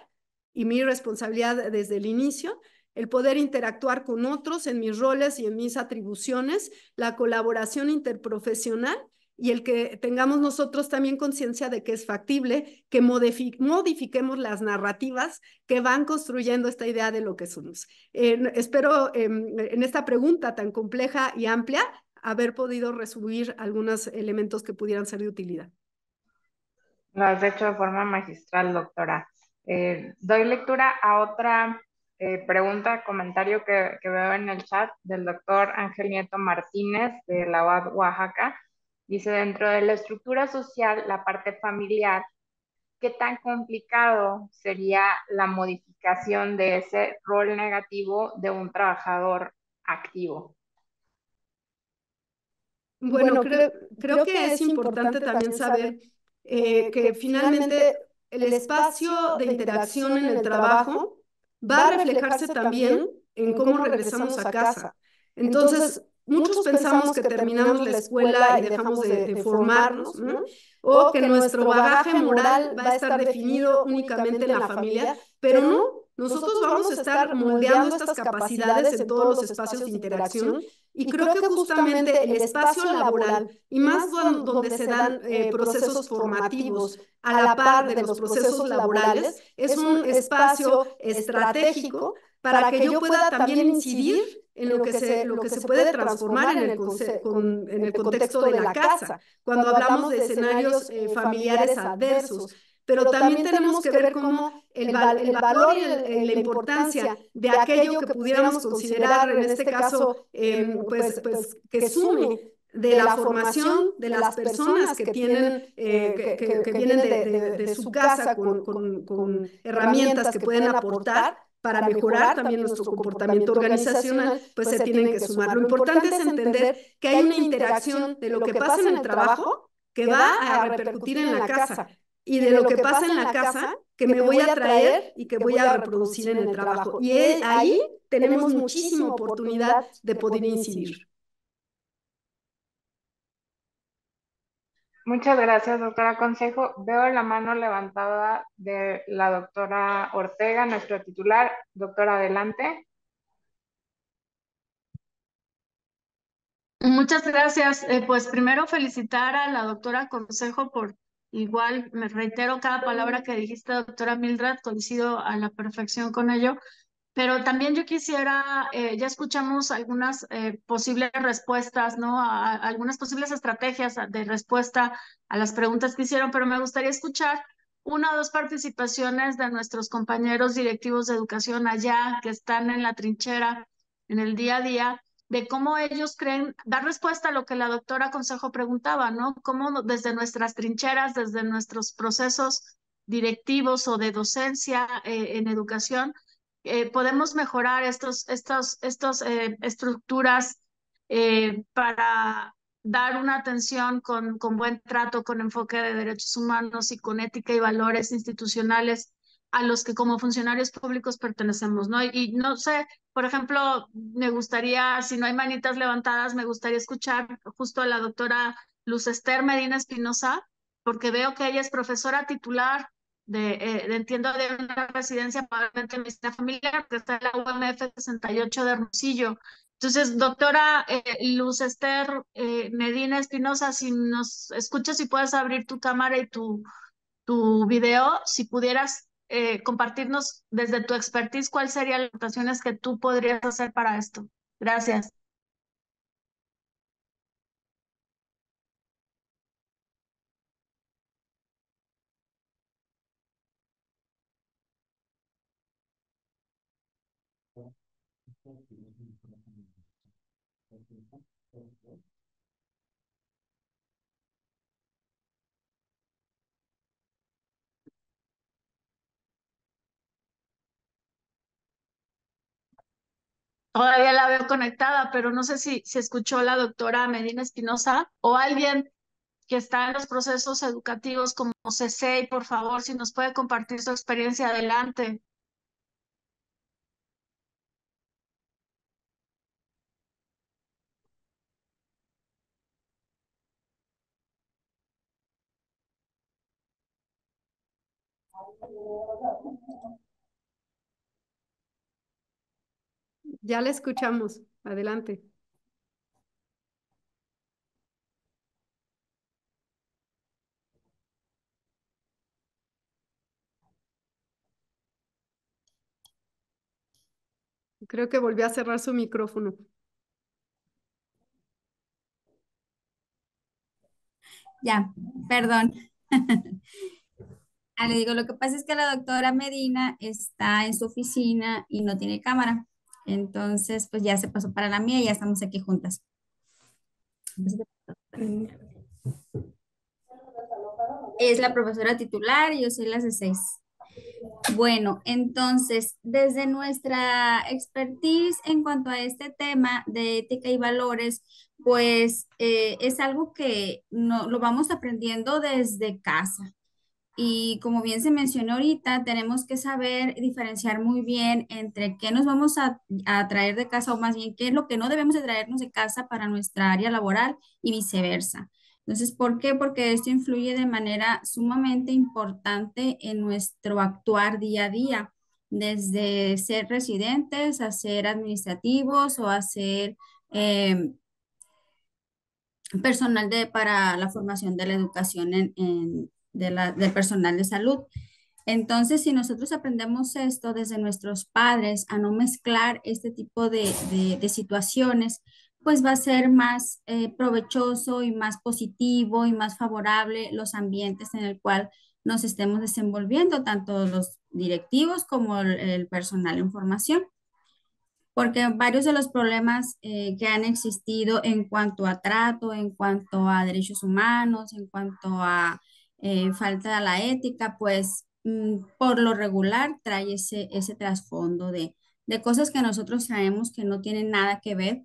y mi responsabilidad desde el inicio, el poder interactuar con otros en mis roles y en mis atribuciones, la colaboración interprofesional y el que tengamos nosotros también conciencia de que es factible que modifiquemos las narrativas que van construyendo esta idea de lo que somos. Eh, espero em, en esta pregunta tan compleja y amplia haber podido resumir algunos elementos que pudieran ser de utilidad. Lo has hecho de forma magistral, doctora. Eh, doy lectura a otra eh, pregunta, comentario que, veo en el chat del doctor Ángel Nieto Martínez de la UAB Oaxaca. Dice, dentro de la estructura social, la parte familiar, ¿qué tan complicado sería la modificación de ese rol negativo de un trabajador activo? Bueno, creo, que, es importante, también saber eh, que finalmente el espacio de interacción en el trabajo va a reflejarse también en cómo regresamos a casa. Entonces, muchos pensamos que terminamos la escuela y dejamos de, formarnos, o que nuestro bagaje moral va a estar definido únicamente en la familia, pero no, nosotros vamos a estar moldeando estas capacidades en todos los espacios de interacción y creo que justamente el espacio laboral y más donde se dan eh, eh, procesos formativos a la par de los procesos laborales es un espacio estratégico para que yo pueda también incidir en lo que, se, lo que se puede transformar en el, en el contexto de la casa, cuando hablamos de escenarios eh, familiares adversos, pero, también, tenemos que ver cómo el, valor y la importancia de aquello que pudiéramos considerar, en este, este caso, eh, em, pues, pues, pues, pues, que sume de la formación de las personas que tienen, eh, eh, que, vienen de, su casa con, con herramientas que pueden aportar para mejorar también nuestro comportamiento organizacional, pues, pues se tienen que sumar. Lo importante es entender que hay una interacción de lo que pasa en el trabajo que va a repercutir en la casa y de, lo, que, pasa en la casa que me voy a traer y que voy a reproducir en el trabajo. Y ahí tenemos muchísima oportunidad de poder incidir. Muchas gracias, doctora Consejo. Veo la mano levantada de la doctora Ortega, nuestro titular. Doctora, adelante. Muchas gracias. Eh, pues primero felicitar a la doctora Consejo por Igual me reitero cada palabra que dijiste, doctora Mildred, coincido a la perfección con ello. Pero también yo quisiera, eh, ya escuchamos algunas eh, posibles respuestas, ¿no? algunas posibles estrategias de respuesta a las preguntas que hicieron, pero me gustaría escuchar una o dos participaciones de nuestros compañeros directivos de educación allá que están en la trinchera en el día a día de cómo ellos creen, dar respuesta a lo que la doctora Consejo preguntaba, ¿no? Cómo desde nuestras trincheras, desde nuestros procesos directivos o de docencia eh, en educación, eh, podemos mejorar estas estos, estos, eh, estructuras para dar una atención con, con buen trato, con enfoque de derechos humanos y con ética y valores institucionales a los que como funcionarios públicos pertenecemos, ¿no? Y, no sé, por ejemplo, me gustaría, si no hay manitas levantadas, me gustaría escuchar justo a la doctora Luz Esther Medina Espinosa, porque veo que ella es profesora titular de, eh, de entiendo, de una residencia probablemente medicina familiar, que está en la UMF 68 de Rosillo. Entonces, doctora eh, Luz Esther eh, Medina Espinosa, si nos escuchas y puedes abrir tu cámara y tu, tu video, si pudieras eh, compartirnos desde tu expertise cuáles serían las actuaciones que tú podrías hacer para esto. Gracias. todavía la veo conectada, pero no sé si, se escuchó la doctora Medina Espinosa o alguien que está en los procesos educativos como CC, por favor, si nos puede compartir su experiencia adelante. ya la escuchamos. Adelante. Creo que volvió a cerrar su micrófono. Ya, perdón. Ah, le digo, lo que pasa es que la doctora Medina está en su oficina y no tiene cámara. Entonces, pues ya se pasó para la mía y ya estamos aquí juntas. Es la profesora titular, yo soy la C6. Bueno, entonces, desde nuestra expertise en cuanto a este tema de ética y valores, pues eh, es algo que no, lo vamos aprendiendo desde casa, y como bien se mencionó ahorita, tenemos que saber diferenciar muy bien entre qué nos vamos a, a, traer de casa o más bien qué es lo que no debemos de traernos de casa para nuestra área laboral y viceversa. Entonces, ¿por qué? Porque esto influye de manera sumamente importante en nuestro actuar día a día, desde ser residentes a ser administrativos o a ser em, personal de, para la formación de la educación en, en del personal de salud. Entonces, si nosotros aprendemos esto desde nuestros padres a no mezclar este tipo de, situaciones, pues va a ser más eh, provechoso y más positivo y más favorable los ambientes en el cual nos estemos desenvolviendo, tanto los directivos como el, personal en formación. Porque varios de los problemas eh, que han existido en cuanto a trato, en cuanto a derechos humanos, en cuanto a eh, falta la ética, pues mm, por lo regular trae ese, ese trasfondo de, cosas que nosotros sabemos que no tienen nada que ver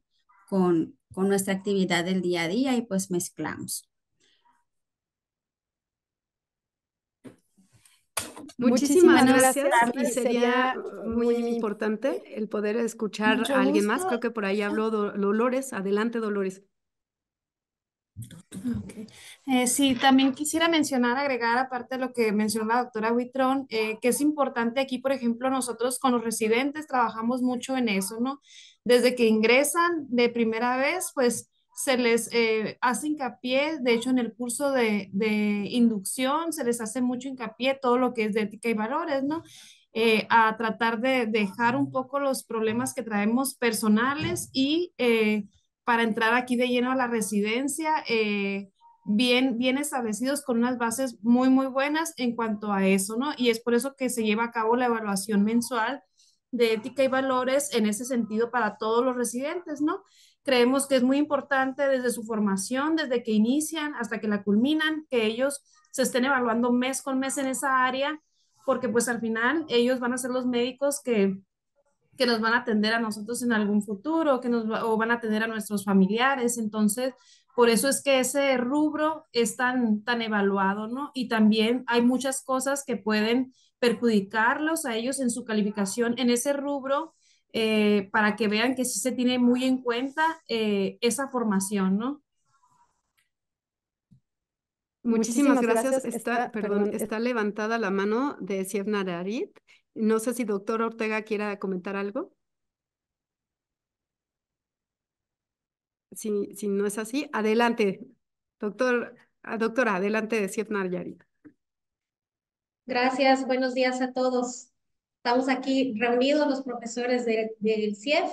con, nuestra actividad del día a día y pues mezclamos. Muchísimas, gracias. Y sería muy, importante el poder escuchar a alguien más. Creo que por ahí habló Dolores. Adelante, Dolores. Okay. Eh, sí, también quisiera mencionar, agregar, aparte de lo que mencionó la doctora Huitrón, eh, que es importante aquí, por ejemplo, nosotros con los residentes trabajamos mucho en eso, ¿no? Desde que ingresan de primera vez, pues se les eh, hace hincapié, de hecho en el curso de, de, inducción se les hace mucho hincapié todo lo que es de ética y valores, ¿no? a tratar de dejar un poco los problemas que traemos personales y para entrar aquí de lleno a la residencia, eh, bien, bien establecidos con unas bases muy, muy buenas en cuanto a eso, ¿no? Y es por eso que se lleva a cabo la evaluación mensual de ética y valores en ese sentido para todos los residentes, ¿no? Creemos que es muy importante desde su formación, desde que inician hasta que la culminan, que ellos se estén evaluando mes con mes en esa área, porque pues al final ellos van a ser los médicos que que nos van a atender a nosotros en algún futuro, que nos o van a atender a nuestros familiares. Entonces, por eso es que ese rubro es tan, tan evaluado, ¿no? Y también hay muchas cosas que pueden perjudicarlos a ellos en su calificación en ese rubro eh, para que vean que sí se tiene muy en cuenta eh, esa formación, ¿no? Muchísimas, gracias. Está, perdón, está levantada la mano de Sievna Arit. No sé si doctor Ortega quiera comentar algo. Si, si no es así, adelante. Doctor, ah, doctora, adelante de Sietnar Gracias, buenos días a todos. Estamos aquí reunidos los profesores del CIEF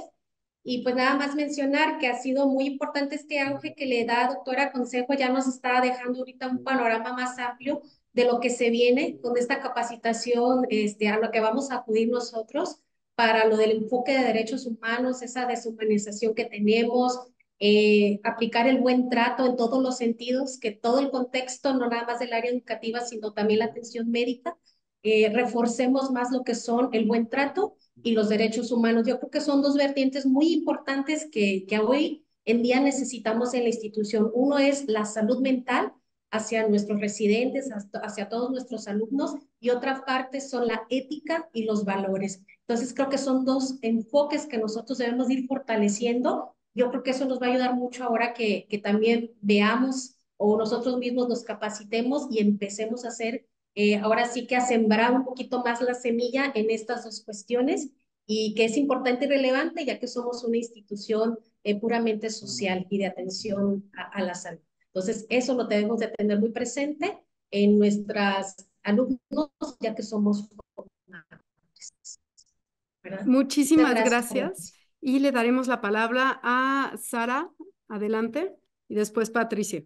y pues nada más mencionar que ha sido muy importante este auge que le da doctora Consejo, ya nos está dejando ahorita un panorama más amplio de lo que se viene con esta capacitación este, a lo que vamos a acudir nosotros para lo del enfoque de derechos humanos, esa deshumanización que tenemos, eh, aplicar el buen trato en todos los sentidos, que todo el contexto, no nada más del área educativa, sino también la atención médica, eh, reforcemos más lo que son el buen trato y los derechos humanos. Yo creo que son dos vertientes muy importantes que hoy en día necesitamos en la institución. Uno es la salud mental, hacia nuestros residentes, hacia todos nuestros alumnos, y otra parte son la ética y los valores. Entonces, creo que son dos enfoques que nosotros debemos ir fortaleciendo. Yo creo que eso nos va a ayudar mucho ahora que, también veamos o nosotros mismos nos capacitemos y empecemos a hacer, eh, ahora sí que a sembrar un poquito más la semilla en estas dos cuestiones y que es importante y relevante ya que somos una institución eh, puramente social y de atención a la salud. Entonces, eso lo tenemos que tener muy presente en nuestras alumnos, ya que somos formadores. Muchísimas gracias. Y le daremos la palabra a Sara, adelante, y después Patricia.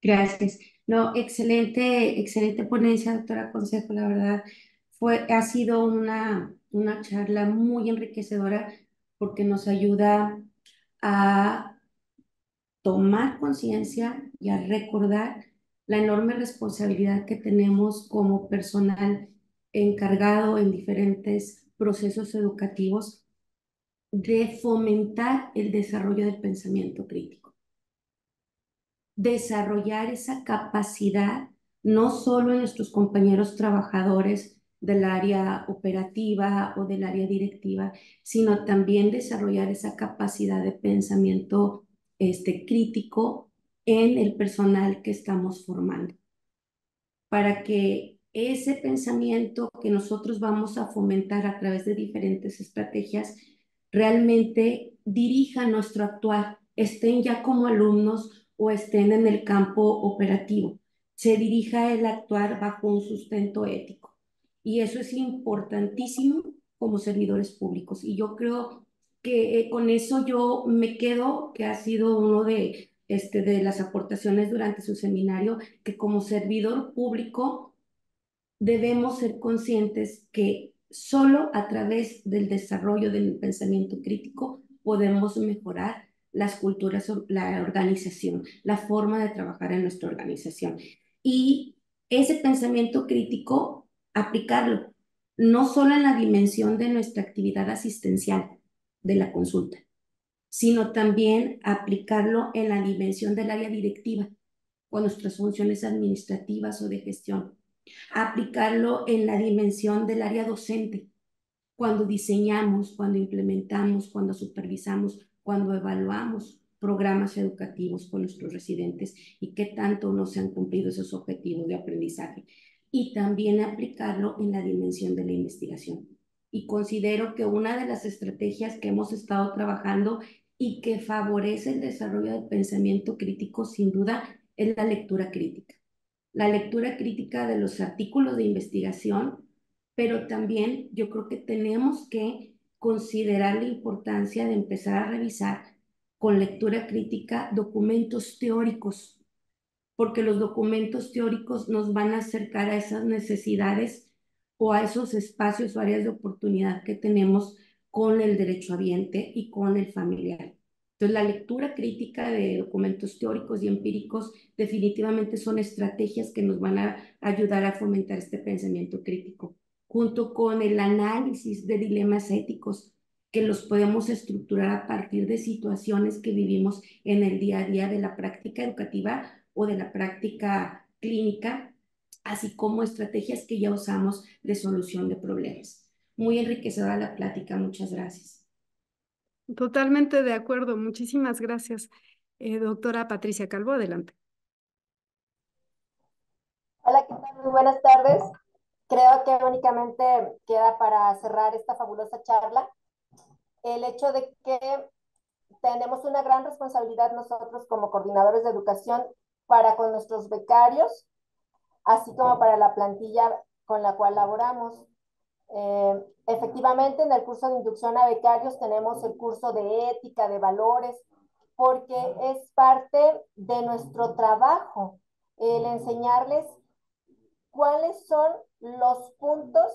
Gracias. No, excelente, excelente ponencia, doctora Consejo, la verdad. Fue, ha sido una, una charla muy enriquecedora porque nos ayuda a tomar conciencia y a recordar la enorme responsabilidad que tenemos como personal encargado en diferentes procesos educativos de fomentar el desarrollo del pensamiento crítico. Desarrollar esa capacidad no solo en nuestros compañeros trabajadores, del área operativa o del área directiva, sino también desarrollar esa capacidad de pensamiento este, crítico en el personal que estamos formando, para que ese pensamiento que nosotros vamos a fomentar a través de diferentes estrategias realmente dirija nuestro actuar, estén ya como alumnos o estén en el campo operativo, se dirija el actuar bajo un sustento ético. Y eso es importantísimo como servidores públicos. Y yo creo que eh, con eso yo me quedo, que ha sido uno de, este, de las aportaciones durante su seminario, que como servidor público debemos ser conscientes que solo a través del desarrollo del pensamiento crítico podemos mejorar las culturas, la organización, la forma de trabajar en nuestra organización. Y ese pensamiento crítico aplicarlo, no solo en la dimensión de nuestra actividad asistencial de la consulta, sino también aplicarlo en la dimensión del área directiva con nuestras funciones administrativas o de gestión, aplicarlo en la dimensión del área docente, cuando diseñamos, cuando implementamos, cuando supervisamos, cuando evaluamos programas educativos con nuestros residentes y qué tanto no se han cumplido esos objetivos de aprendizaje y también aplicarlo en la dimensión de la investigación. Y considero que una de las estrategias que hemos estado trabajando y que favorece el desarrollo del pensamiento crítico, sin duda, es la lectura crítica. La lectura crítica de los artículos de investigación, pero también yo creo que tenemos que considerar la importancia de empezar a revisar con lectura crítica documentos teóricos porque los documentos teóricos nos van a acercar a esas necesidades o a esos espacios o áreas de oportunidad que tenemos con el derecho habiente y con el familiar. Entonces, la lectura crítica de documentos teóricos y empíricos definitivamente son estrategias que nos van a ayudar a fomentar este pensamiento crítico, junto con el análisis de dilemas éticos que los podemos estructurar a partir de situaciones que vivimos en el día a día de la práctica educativa o de la práctica clínica, así como estrategias que ya usamos de solución de problemas. Muy enriquecedora la plática, muchas gracias. Totalmente de acuerdo, muchísimas gracias. Eh, doctora Patricia Calvo, adelante. Hola, ¿qué tal? Muy buenas tardes. Creo que únicamente queda para cerrar esta fabulosa charla el hecho de que tenemos una gran responsabilidad nosotros como coordinadores de educación para con nuestros becarios, así como para la plantilla con la cual laboramos. Eh, efectivamente, en el curso de inducción a becarios tenemos el curso de ética, de valores, porque es parte de nuestro trabajo el enseñarles cuáles son los puntos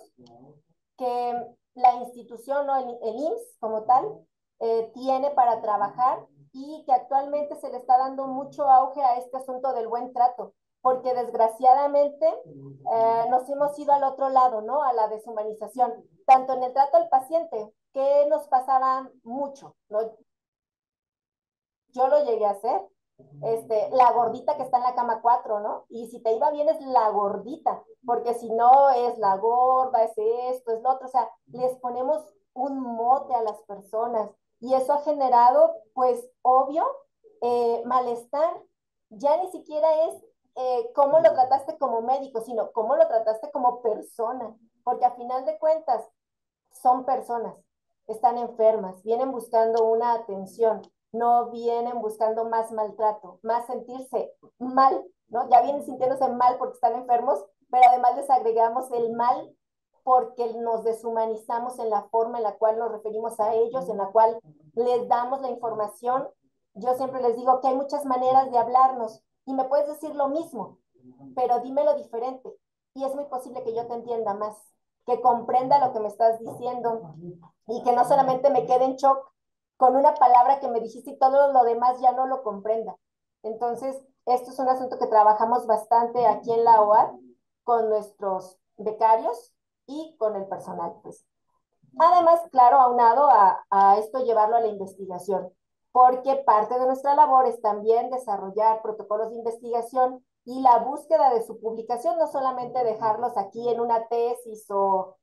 que la institución o el, IMSS como tal eh, tiene para trabajar y que actualmente se le está dando mucho auge a este asunto del buen trato, porque desgraciadamente eh, nos hemos ido al otro lado, ¿no? A la deshumanización, tanto en el trato al paciente, que nos pasaba mucho, Yo lo llegué a hacer, este, la gordita que está en la cama 4, ¿no? Y si te iba bien es la gordita, porque si no es la gorda, es esto, es lo otro, o sea, les ponemos un mote a las personas y eso ha generado, pues, obvio, eh, malestar. Ya ni siquiera es eh, cómo lo trataste como médico, sino cómo lo trataste como persona, porque a final de cuentas son personas, están enfermas, vienen buscando una atención, no vienen buscando más maltrato, más sentirse mal, ¿no? Ya vienen sintiéndose mal porque están enfermos, pero además les agregamos el mal porque nos deshumanizamos en la forma en la cual nos referimos a ellos, en la cual les damos la información. Yo siempre les digo que hay muchas maneras de hablarnos y me puedes decir lo mismo, pero dímelo diferente y es muy posible que yo te entienda más, que comprenda lo que me estás diciendo y que no solamente me quede en shock con una palabra que me dijiste y todo lo demás ya no lo comprenda. Entonces, esto es un asunto que trabajamos bastante aquí en la OAD con nuestros becarios y con el personal. Pues. Además, claro, aunado a, esto llevarlo a la investigación, porque parte de nuestra labor es también desarrollar protocolos de investigación y la búsqueda de su publicación, no solamente dejarlos aquí en una tesis o,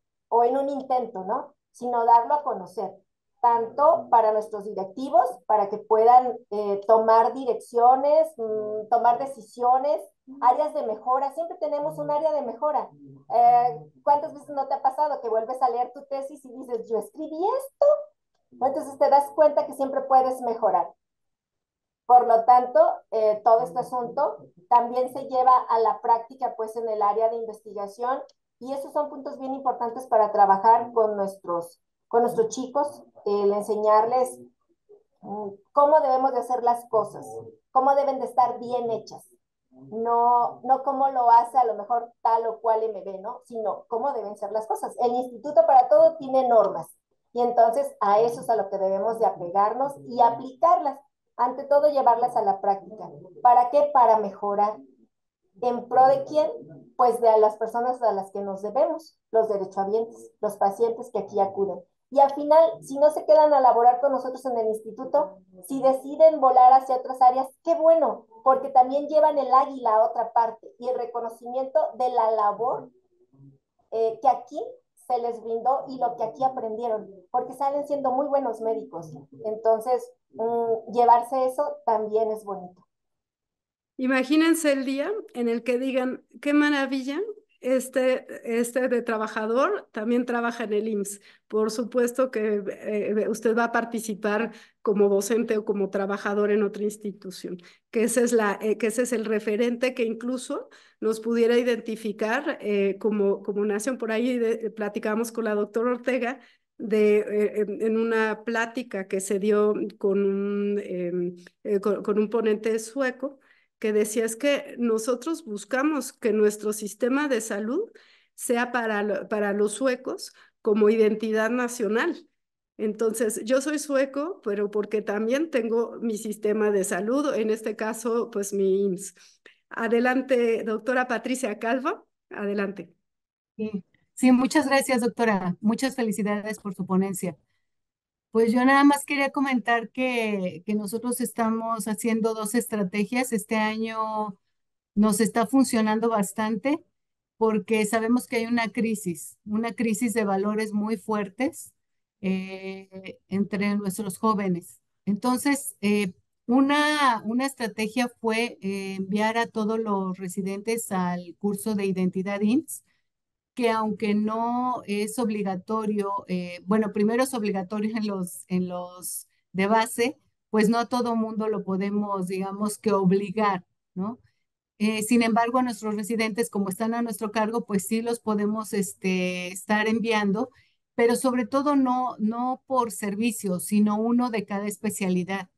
en un intento, ¿no? Sino darlo a conocer, tanto para nuestros directivos, para que puedan eh, tomar direcciones, mm, tomar decisiones áreas de mejora, siempre tenemos un área de mejora. Eh, ¿Cuántas veces no te ha pasado que vuelves a leer tu tesis y dices, yo escribí esto? Entonces te das cuenta que siempre puedes mejorar. Por lo tanto, eh, todo este asunto también se lleva a la práctica, pues en el área de investigación, y esos son puntos bien importantes para trabajar con nuestros, con nuestros chicos, el enseñarles mm, cómo debemos de hacer las cosas, cómo deben de estar bien hechas no, no cómo lo hace a lo mejor tal o cual MB, ¿no? Sino cómo deben ser las cosas. El Instituto para Todo tiene normas y entonces a eso es a lo que debemos de apegarnos y aplicarlas. Ante todo, llevarlas a la práctica. ¿Para qué? Para mejorar. ¿En pro de quién? Pues de las personas a las que nos debemos, los derechohabientes, los pacientes que aquí acuden. Y al final, si no se quedan a laborar con nosotros en el instituto, si deciden volar hacia otras áreas, qué bueno, porque también llevan el águila a otra parte y el reconocimiento de la labor eh, que aquí se les brindó y lo que aquí aprendieron, porque salen siendo muy buenos médicos. Entonces, llevarse eso también es bonito. Imagínense el día en el que digan, qué maravilla este, este de trabajador también trabaja en el IMSS. Por supuesto que eh, usted va a participar como docente o como trabajador en otra institución, que eh, ese es, que es el referente que incluso nos pudiera identificar eh, como, nación. Por ahí platicábamos platicamos con la doctora Ortega de, en una plática que se dio con, un em, ponente sueco que decía es que nosotros buscamos que nuestro sistema de salud sea para, para los suecos como identidad nacional. Entonces, yo soy sueco, pero porque también tengo mi sistema de salud, en este caso, pues mi IMSS. Adelante, doctora Patricia Calvo, adelante. Sí, sí muchas gracias, doctora. Muchas felicidades por su ponencia. Pues yo nada más quería comentar que, nosotros estamos haciendo dos estrategias. Este año nos está funcionando bastante porque sabemos que hay una crisis, una crisis de valores muy fuertes eh, entre nuestros jóvenes. Entonces, eh, una, una estrategia fue eh, enviar a todos los residentes al curso de identidad INS que aunque no es obligatorio, eh, bueno, primero es obligatorio en los, en los de base, pues no a todo mundo lo podemos, digamos, que obligar, ¿no? Eh, sin embargo, a nuestros residentes, como están a nuestro cargo, pues sí los podemos este, estar enviando, pero sobre todo no, no por servicio, sino uno de cada especialidad.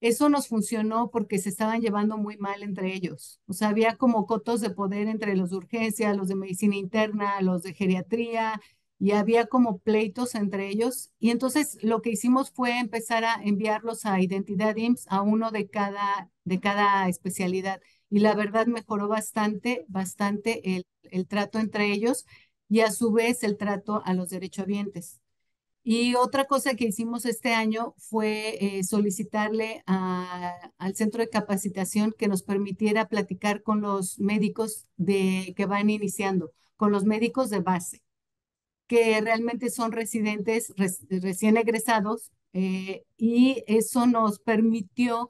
Eso nos funcionó porque se estaban llevando muy mal entre ellos. O sea, había como cotos de poder entre los de urgencia, los de medicina interna, los de geriatría, y había como pleitos entre ellos. Y entonces lo que hicimos fue empezar a enviarlos a Identidad IMSS, a uno de cada, de cada especialidad. Y la verdad mejoró bastante, bastante el, el trato entre ellos y a su vez el trato a los derechohabientes. Y otra cosa que hicimos este año fue eh, solicitarle al centro de capacitación que nos permitiera platicar con los médicos de, que van iniciando, con los médicos de base, que realmente son residentes recién egresados eh, y eso nos permitió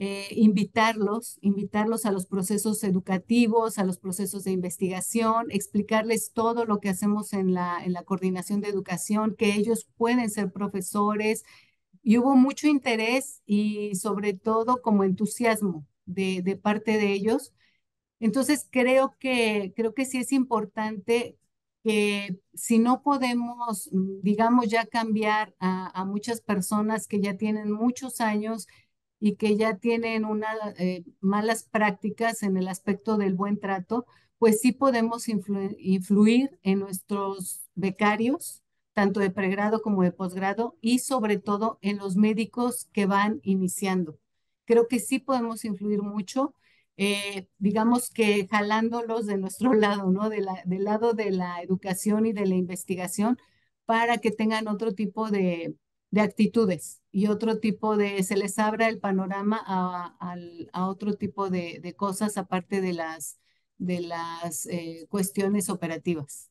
eh, invitarlos, invitarlos a los procesos educativos, a los procesos de investigación, explicarles todo lo que hacemos en la, la coordinación de educación, que ellos pueden ser profesores. Y hubo mucho interés y sobre todo como entusiasmo de, parte de ellos. Entonces creo que, creo que sí es importante que si no podemos, digamos, ya cambiar a, a muchas personas que ya tienen muchos años y que ya tienen unas eh, malas prácticas en el aspecto del buen trato, pues sí podemos influir, en nuestros becarios, tanto de pregrado como de posgrado, y sobre todo en los médicos que van iniciando. Creo que sí podemos influir mucho, eh, digamos que jalándolos de nuestro lado, ¿no? del lado de la educación y de la investigación, para que tengan otro tipo de, de actitudes y otro tipo de, se les abra el panorama a, otro tipo de, cosas aparte de las, de las eh, cuestiones operativas.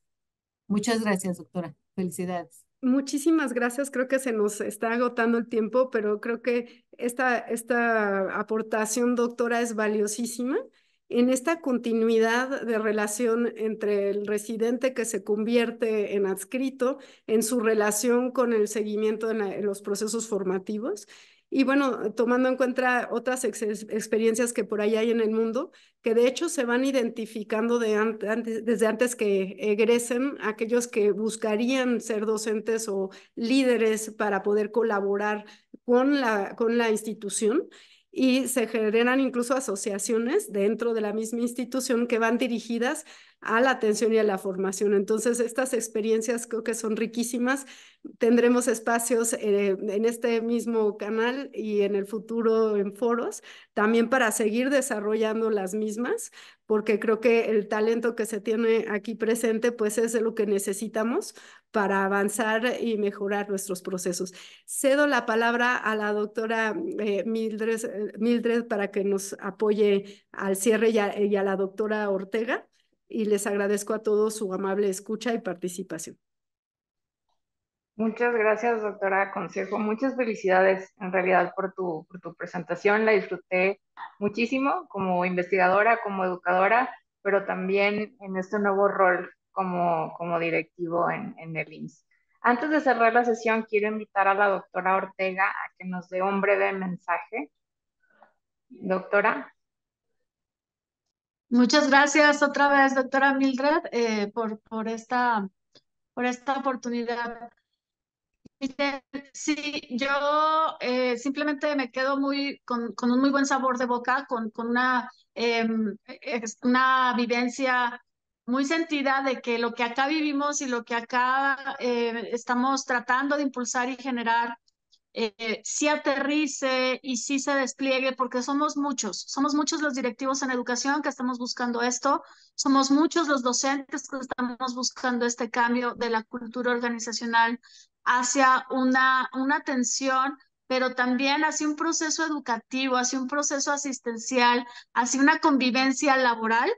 Muchas gracias, doctora. Felicidades. Muchísimas gracias. Creo que se nos está agotando el tiempo, pero creo que esta, esta aportación, doctora, es valiosísima en esta continuidad de relación entre el residente que se convierte en adscrito, en su relación con el seguimiento en, los procesos formativos. Y bueno, tomando en cuenta otras experiencias que por ahí hay en el mundo, que de hecho se van identificando desde antes que egresen aquellos que buscarían ser docentes o líderes para poder colaborar con la, con la institución y se generan incluso asociaciones dentro de la misma institución que van dirigidas a la atención y a la formación. Entonces, estas experiencias creo que son riquísimas. Tendremos espacios eh, en este mismo canal y en el futuro en foros también para seguir desarrollando las mismas, porque creo que el talento que se tiene aquí presente, pues es lo que necesitamos para avanzar y mejorar nuestros procesos. Cedo la palabra a la doctora eh, Mildred, eh, Mildred, para que nos apoye al cierre y a la doctora Ortega y les agradezco a todos su amable escucha y participación. Muchas gracias, doctora Consejo. Muchas felicidades en realidad por tu, presentación. La disfruté muchísimo como investigadora, como educadora, pero también en este nuevo rol como, como directivo en, el IMSS. Antes de cerrar la sesión, quiero invitar a la doctora Ortega a que nos dé un breve mensaje. Doctora. Muchas gracias otra vez, doctora Mildred, eh, por, por, esta, por esta oportunidad. Sí, yo eh, simplemente me quedo muy con, un muy buen sabor de boca, con, con una, em, una vivencia muy sentida de que lo que acá vivimos y lo que acá eh, estamos tratando de impulsar y generar eh, si aterrice y si se despliegue, porque somos muchos, somos muchos los directivos en educación que estamos buscando esto, somos muchos los docentes que estamos buscando este cambio de la cultura organizacional hacia una, una atención pero también hacia un proceso educativo, hacia un proceso asistencial, hacia una convivencia laboral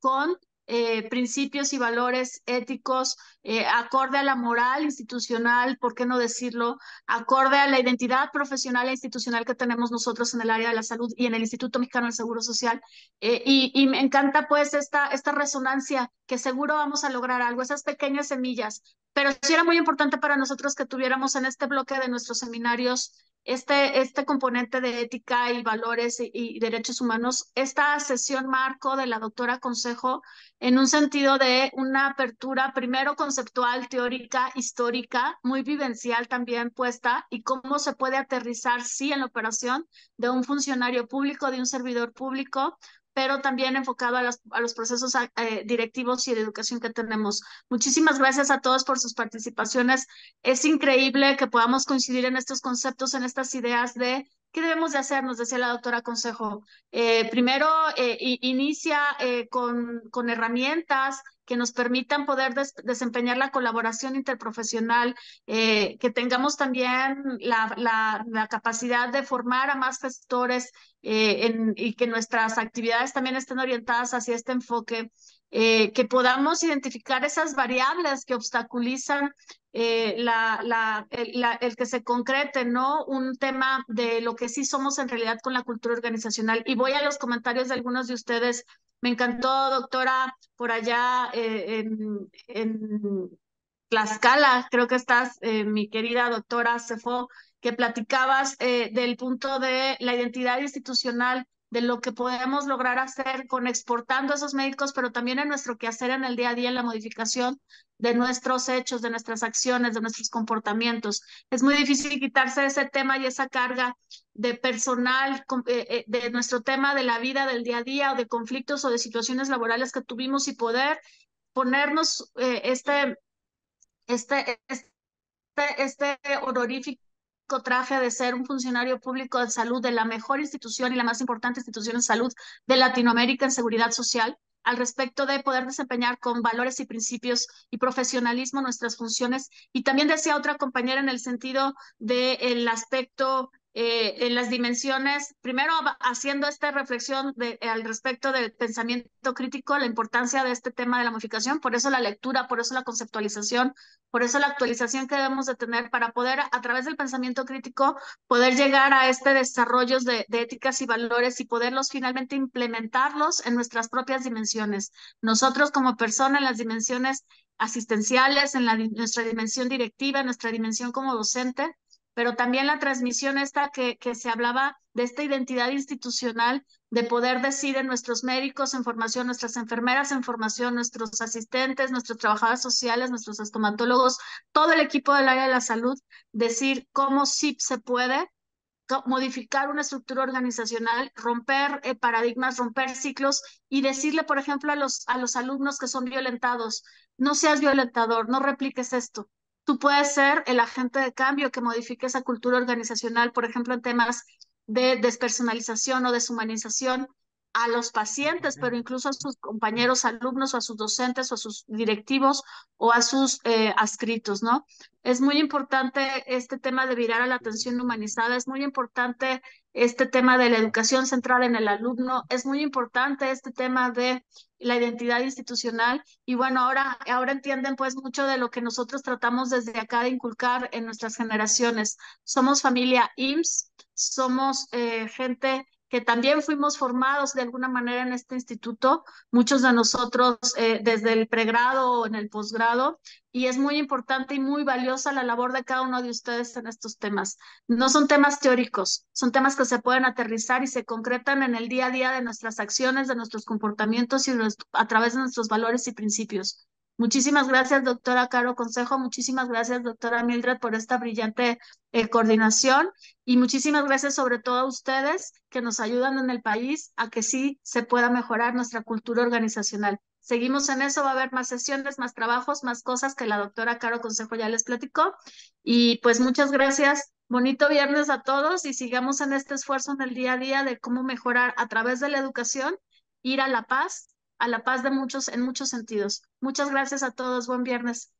con eh, principios y valores éticos eh, acorde a la moral institucional, ¿por qué no decirlo? Acorde a la identidad profesional e institucional que tenemos nosotros en el área de la salud y en el Instituto Mexicano del Seguro Social. Eh, y, me encanta pues esta, esta resonancia, que seguro vamos a lograr algo, esas pequeñas semillas. Pero sí era muy importante para nosotros que tuviéramos en este bloque de nuestros seminarios este, este, componente de ética y valores y, y, derechos humanos, esta sesión marco de la doctora Consejo en un sentido de una apertura primero conceptual, teórica, histórica, muy vivencial también puesta y cómo se puede aterrizar, sí, en la operación de un funcionario público, de un servidor público, pero también enfocado a los, los procesos ah, eh, directivos y de educación que tenemos. Muchísimas gracias a todos por sus participaciones. Es increíble que podamos coincidir en estos conceptos, en estas ideas de ¿Qué debemos de hacer? Nos decía la doctora Consejo. Eh, primero, eh, inicia eh, con, con, herramientas que nos permitan poder desempeñar la colaboración interprofesional, que tengamos también la, capacidad de formar a más gestores en, y que nuestras actividades también estén orientadas hacia este enfoque. Eh, que podamos identificar esas variables que obstaculizan eh, la, la, el, que se concrete, ¿no? Un tema de lo que sí somos en realidad con la cultura organizacional. Y voy a los comentarios de algunos de ustedes. Me encantó, doctora, por allá eh, en, Tlaxcala, creo que estás, mi querida doctora Cefo, que platicabas del punto de la identidad institucional de lo que podemos lograr hacer con exportando a esos médicos, pero también en nuestro quehacer en el día a día, en la modificación de nuestros hechos, de nuestras acciones, de nuestros comportamientos. Es muy difícil quitarse ese tema y esa carga de personal, eh, eh, de nuestro tema de la vida del día a día, o de conflictos o de situaciones laborales que tuvimos y poder ponernos eh, este, este, este, este honorífico traje de ser un funcionario público de salud de la mejor institución y la más importante institución de salud de Latinoamérica en seguridad social, al respecto de poder desempeñar con valores y principios y profesionalismo nuestras funciones. Y también decía otra compañera en el sentido del aspecto eh, en las dimensiones, primero haciendo esta reflexión eh, al respecto del pensamiento crítico, la importancia de este tema de la modificación, por eso la lectura, por eso la conceptualización, por eso la actualización que debemos de tener para poder, a través del pensamiento crítico, poder llegar a este desarrollo de, éticas y valores y poderlos finalmente implementarlos en nuestras propias dimensiones. Nosotros como persona en las dimensiones asistenciales, en nuestra dimensión directiva, en nuestra dimensión como docente, pero también la transmisión esta que, que se hablaba de esta identidad institucional, de poder decir en nuestros médicos en formación, nuestras enfermeras en formación, nuestros asistentes, nuestros trabajadores sociales, nuestros estomatólogos, todo el equipo del área de la salud, decir cómo sí se puede modificar una estructura organizacional, romper eh, paradigmas, romper ciclos y decirle, por ejemplo, a los, a los alumnos que son violentados, no seas violentador, no repliques esto, Tú puedes ser el agente de cambio que modifique esa cultura organizacional, por ejemplo, en temas de despersonalización o deshumanización, a los pacientes, pero incluso a sus compañeros alumnos a sus docentes o a sus directivos o a sus eh, ¿no? Es muy importante este tema de virar a la atención humanizada, es muy importante este tema de la educación central en el alumno, es muy importante este tema de la identidad institucional y bueno, ahora, ahora entienden pues mucho de lo que nosotros tratamos desde acá de inculcar en nuestras generaciones. Somos familia IMSS, somos eh, gente que también fuimos formados de alguna manera en este instituto, muchos de nosotros eh, desde el pregrado o en el posgrado, y es muy importante y muy valiosa la labor de cada uno de ustedes en estos temas. No son temas teóricos, son temas que se pueden aterrizar y se concretan en el día a día de nuestras acciones, de nuestros comportamientos y a través de nuestros valores y principios. Muchísimas gracias, doctora Caro Consejo. Muchísimas gracias, doctora Mildred, por esta brillante eh, coordinación. Y muchísimas gracias sobre todo a ustedes que nos ayudan en el país a que sí se pueda mejorar nuestra cultura organizacional. Seguimos en eso, va a haber más sesiones, más trabajos, más cosas que la doctora Caro Consejo ya les platicó. Y pues muchas gracias. Bonito viernes a todos y sigamos en este esfuerzo en el día a día de cómo mejorar a través de la educación, ir a la paz a la paz de muchos en muchos sentidos. Muchas gracias a todos. Buen viernes.